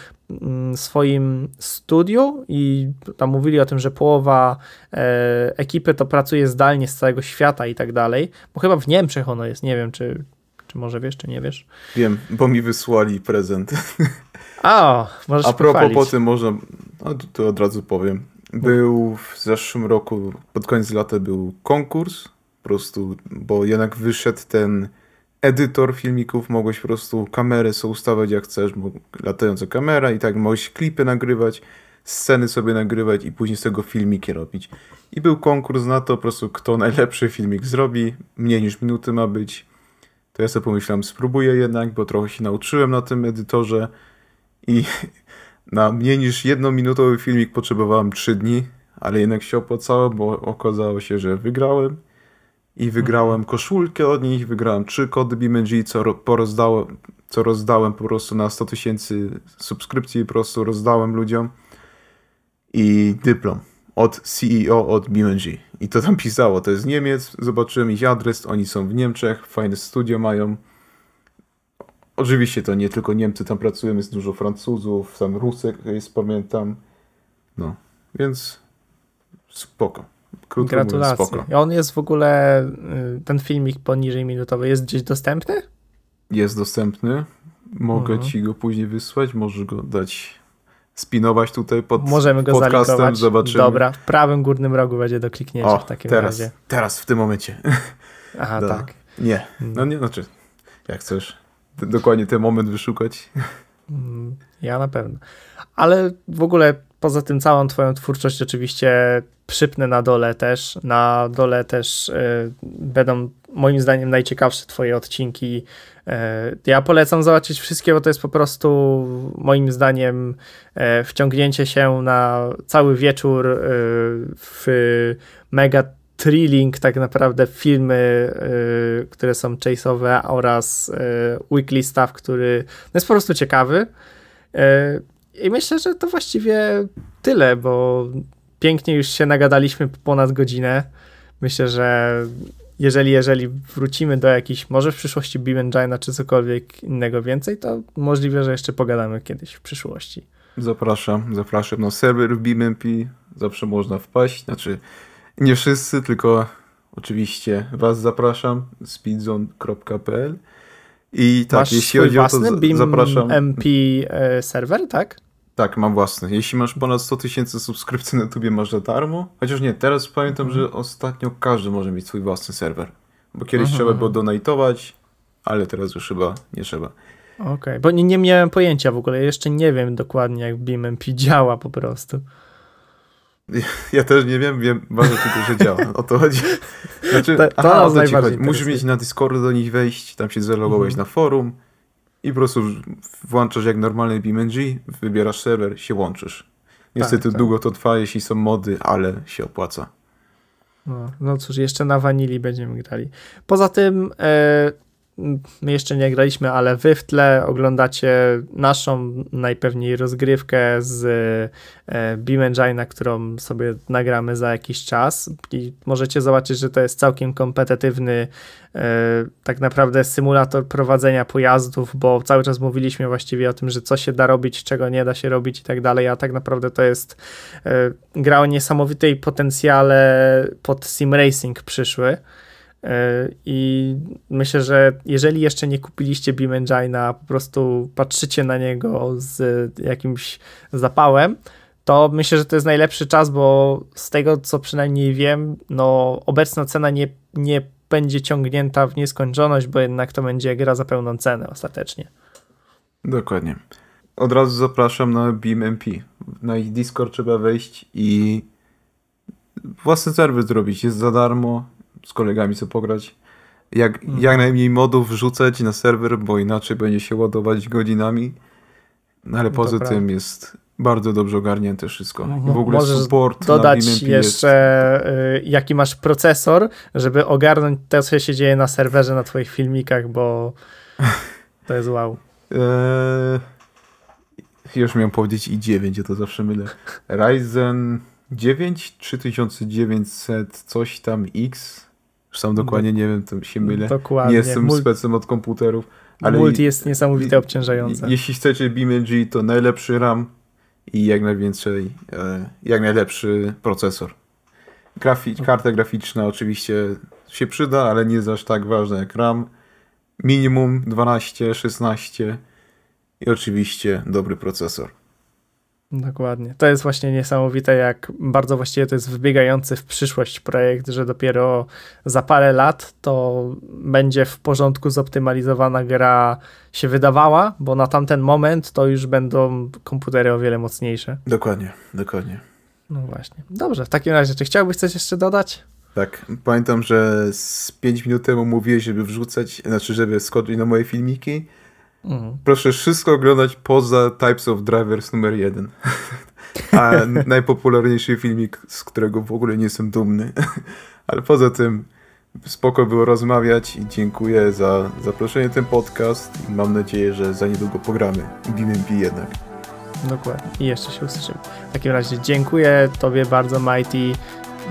mm, swoim studiu i tam mówili o tym, że połowa e, ekipy to pracuje zdalnie z całego świata i tak dalej, bo chyba w Niemczech ono jest, nie wiem czy, czy może wiesz, czy nie wiesz. Wiem, bo mi wysłali prezent. A, możesz A propos pochwalić. potem można, no, to od razu powiem. Był w zeszłym roku, pod koniec lata był konkurs, po prostu, bo jednak wyszedł ten edytor filmików, mogłeś po prostu kamerę sobie ustawiać jak chcesz, mógł, latająca kamera i tak, mogłeś klipy nagrywać, sceny sobie nagrywać i później z tego filmiki robić. I był konkurs na to po prostu, kto najlepszy filmik zrobi, mniej niż minuty ma być. To ja sobie pomyślałem, spróbuję jednak, bo trochę się nauczyłem na tym edytorze i na mniej niż jednominutowy filmik potrzebowałem 3 dni, ale jednak się opłacało, bo okazało się, że wygrałem i wygrałem koszulkę od nich, wygrałem trzy kody BMG, co, porozdałem, co rozdałem po prostu na 100 tysięcy subskrypcji, po prostu rozdałem ludziom i dyplom od CEO od BMG. I to tam pisało, to jest Niemiec, zobaczyłem ich adres, oni są w Niemczech, fajne studio mają. Oczywiście to nie tylko Niemcy tam pracują, jest dużo Francuzów, sam Rusek jest, pamiętam. No, więc spoko. Krótko Gratulacje. Mówiąc, spoko. On jest w ogóle, y, ten filmik poniżej minutowy jest gdzieś dostępny? Jest dostępny. Mogę mhm. ci go później wysłać, możesz go dać spinować tutaj pod Możemy go podcastem, zobaczymy. Dobra, w prawym górnym rogu będzie do kliknięcia o, w takim teraz, razie. Teraz, w tym momencie. (laughs) Aha, no, tak. Nie, mm. no nie, znaczy, jak chcesz dokładnie ten moment wyszukać. (laughs) Mm, ja na pewno. Ale w ogóle poza tym całą twoją twórczość oczywiście przypnę na dole też. Na dole też y, będą moim zdaniem najciekawsze twoje odcinki. Y, ja polecam zobaczyć wszystkie, bo to jest po prostu moim zdaniem y, wciągnięcie się na cały wieczór w mega thrilling tak naprawdę filmy, które są chase'owe oraz weekly stuff, który no jest po prostu ciekawy. I myślę, że to właściwie tyle, bo pięknie już się nagadaliśmy ponad godzinę. Myślę, że jeżeli, jeżeli wrócimy do jakiejś, może w przyszłości Beam Engine'a czy cokolwiek innego więcej, to możliwe, że jeszcze pogadamy kiedyś w przyszłości. Zapraszam, zapraszam. No serwer w BeamMP zawsze można wpaść, znaczy nie wszyscy, tylko oczywiście was zapraszam, speedzone.pl i tak, Masz jeśli chodzi o to, z, zapraszam. MP e, serwer, tak? Tak, mam własny. Jeśli masz ponad 100 tysięcy subskrypcji na YouTube, masz za darmo. Chociaż nie, teraz pamiętam, mhm. że ostatnio każdy może mieć swój własny serwer. Bo kiedyś mhm. trzeba mhm. było donatować, ale teraz już chyba nie trzeba. Okej, okay, bo nie, nie miałem pojęcia w ogóle. Jeszcze nie wiem dokładnie, jak BMP działa po prostu. Ja, ja też nie wiem, wiem bardzo tylko, że działa. O to chodzi. (laughs) Znaczy, to, to aha, o to ci chodzi. Musisz mieć na Discord do nich wejść, tam się zalogować mhm. na forum i po prostu włączasz jak normalny BeamNG, wybierasz serwer, się łączysz. Niestety tak, tak. długo to trwa, jeśli są mody, ale się opłaca. No, no cóż, jeszcze na wanili będziemy grali. Poza tym e, My jeszcze nie graliśmy, ale wy w tle oglądacie naszą najpewniej rozgrywkę z e, Beam Engine'a, którą sobie nagramy za jakiś czas i możecie zobaczyć, że to jest całkiem kompetytywny e, tak naprawdę symulator prowadzenia pojazdów, bo cały czas mówiliśmy właściwie o tym, że co się da robić, czego nie da się robić i tak dalej, a tak naprawdę to jest e, gra o niesamowitej potencjale pod sim racing przyszły. E, I myślę, że jeżeli jeszcze nie kupiliście Beam Engine'a, po prostu patrzycie na niego z jakimś zapałem, to myślę, że to jest najlepszy czas, bo z tego co przynajmniej wiem, no obecna cena nie, nie będzie ciągnięta w nieskończoność, bo jednak to będzie gra za pełną cenę ostatecznie. Dokładnie. Od razu zapraszam na Beam MP. Na ich Discord trzeba wejść i własny serwis zrobić. Jest za darmo, z kolegami co pograć. Jak, mhm. jak najmniej modów wrzucać na serwer, bo inaczej będzie się ładować godzinami. No ale no poza tym jest bardzo dobrze ogarnięte wszystko. Mhm. W ogóle Możesz support dodać jeszcze jest... Y, jaki masz procesor, żeby ogarnąć to, co się dzieje na serwerze, na twoich filmikach, bo to jest wow. Eee, (laughs) już miałem powiedzieć i 9, ja to zawsze mylę. Ryzen 9 3900 coś tam X sam dokładnie nie wiem, to się mylę. Dokładnie. Nie jestem Mult... specem od komputerów. Ale Multi jest niesamowite obciążające. Jeśli chcecie BeamNG, to najlepszy RAM i jak najwięcej, e, jak najlepszy procesor. Mm. karta graficzna oczywiście się przyda, ale nie jest aż tak ważna jak RAM. Minimum 12, 16 i oczywiście dobry procesor. Dokładnie. To jest właśnie niesamowite, jak bardzo właściwie to jest wybiegający w przyszłość projekt, że dopiero za parę lat to będzie w porządku zoptymalizowana gra się wydawała, bo na tamten moment to już będą komputery o wiele mocniejsze. Dokładnie, dokładnie. No właśnie. Dobrze, w takim razie, czy chciałbyś coś jeszcze dodać? Tak, pamiętam, że z 5 minut temu mówiłeś, żeby wrzucać, znaczy, żeby skoczyć na moje filmiki Mhm. Proszę wszystko oglądać poza Types of Drivers numer jeden. (laughs) A najpopularniejszy filmik, z którego w ogóle nie jestem dumny. (laughs) Ale poza tym spoko było rozmawiać i dziękuję za zaproszenie ten podcast. Mam nadzieję, że za niedługo pogramy BMP jednak. Dokładnie. I jeszcze się usłyszymy. W takim razie dziękuję Tobie bardzo, Mighty.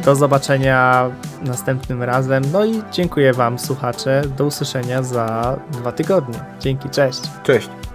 Do zobaczenia następnym razem. No i dziękuję Wam, słuchacze. Do usłyszenia za dwa tygodnie. Dzięki, cześć. Cześć.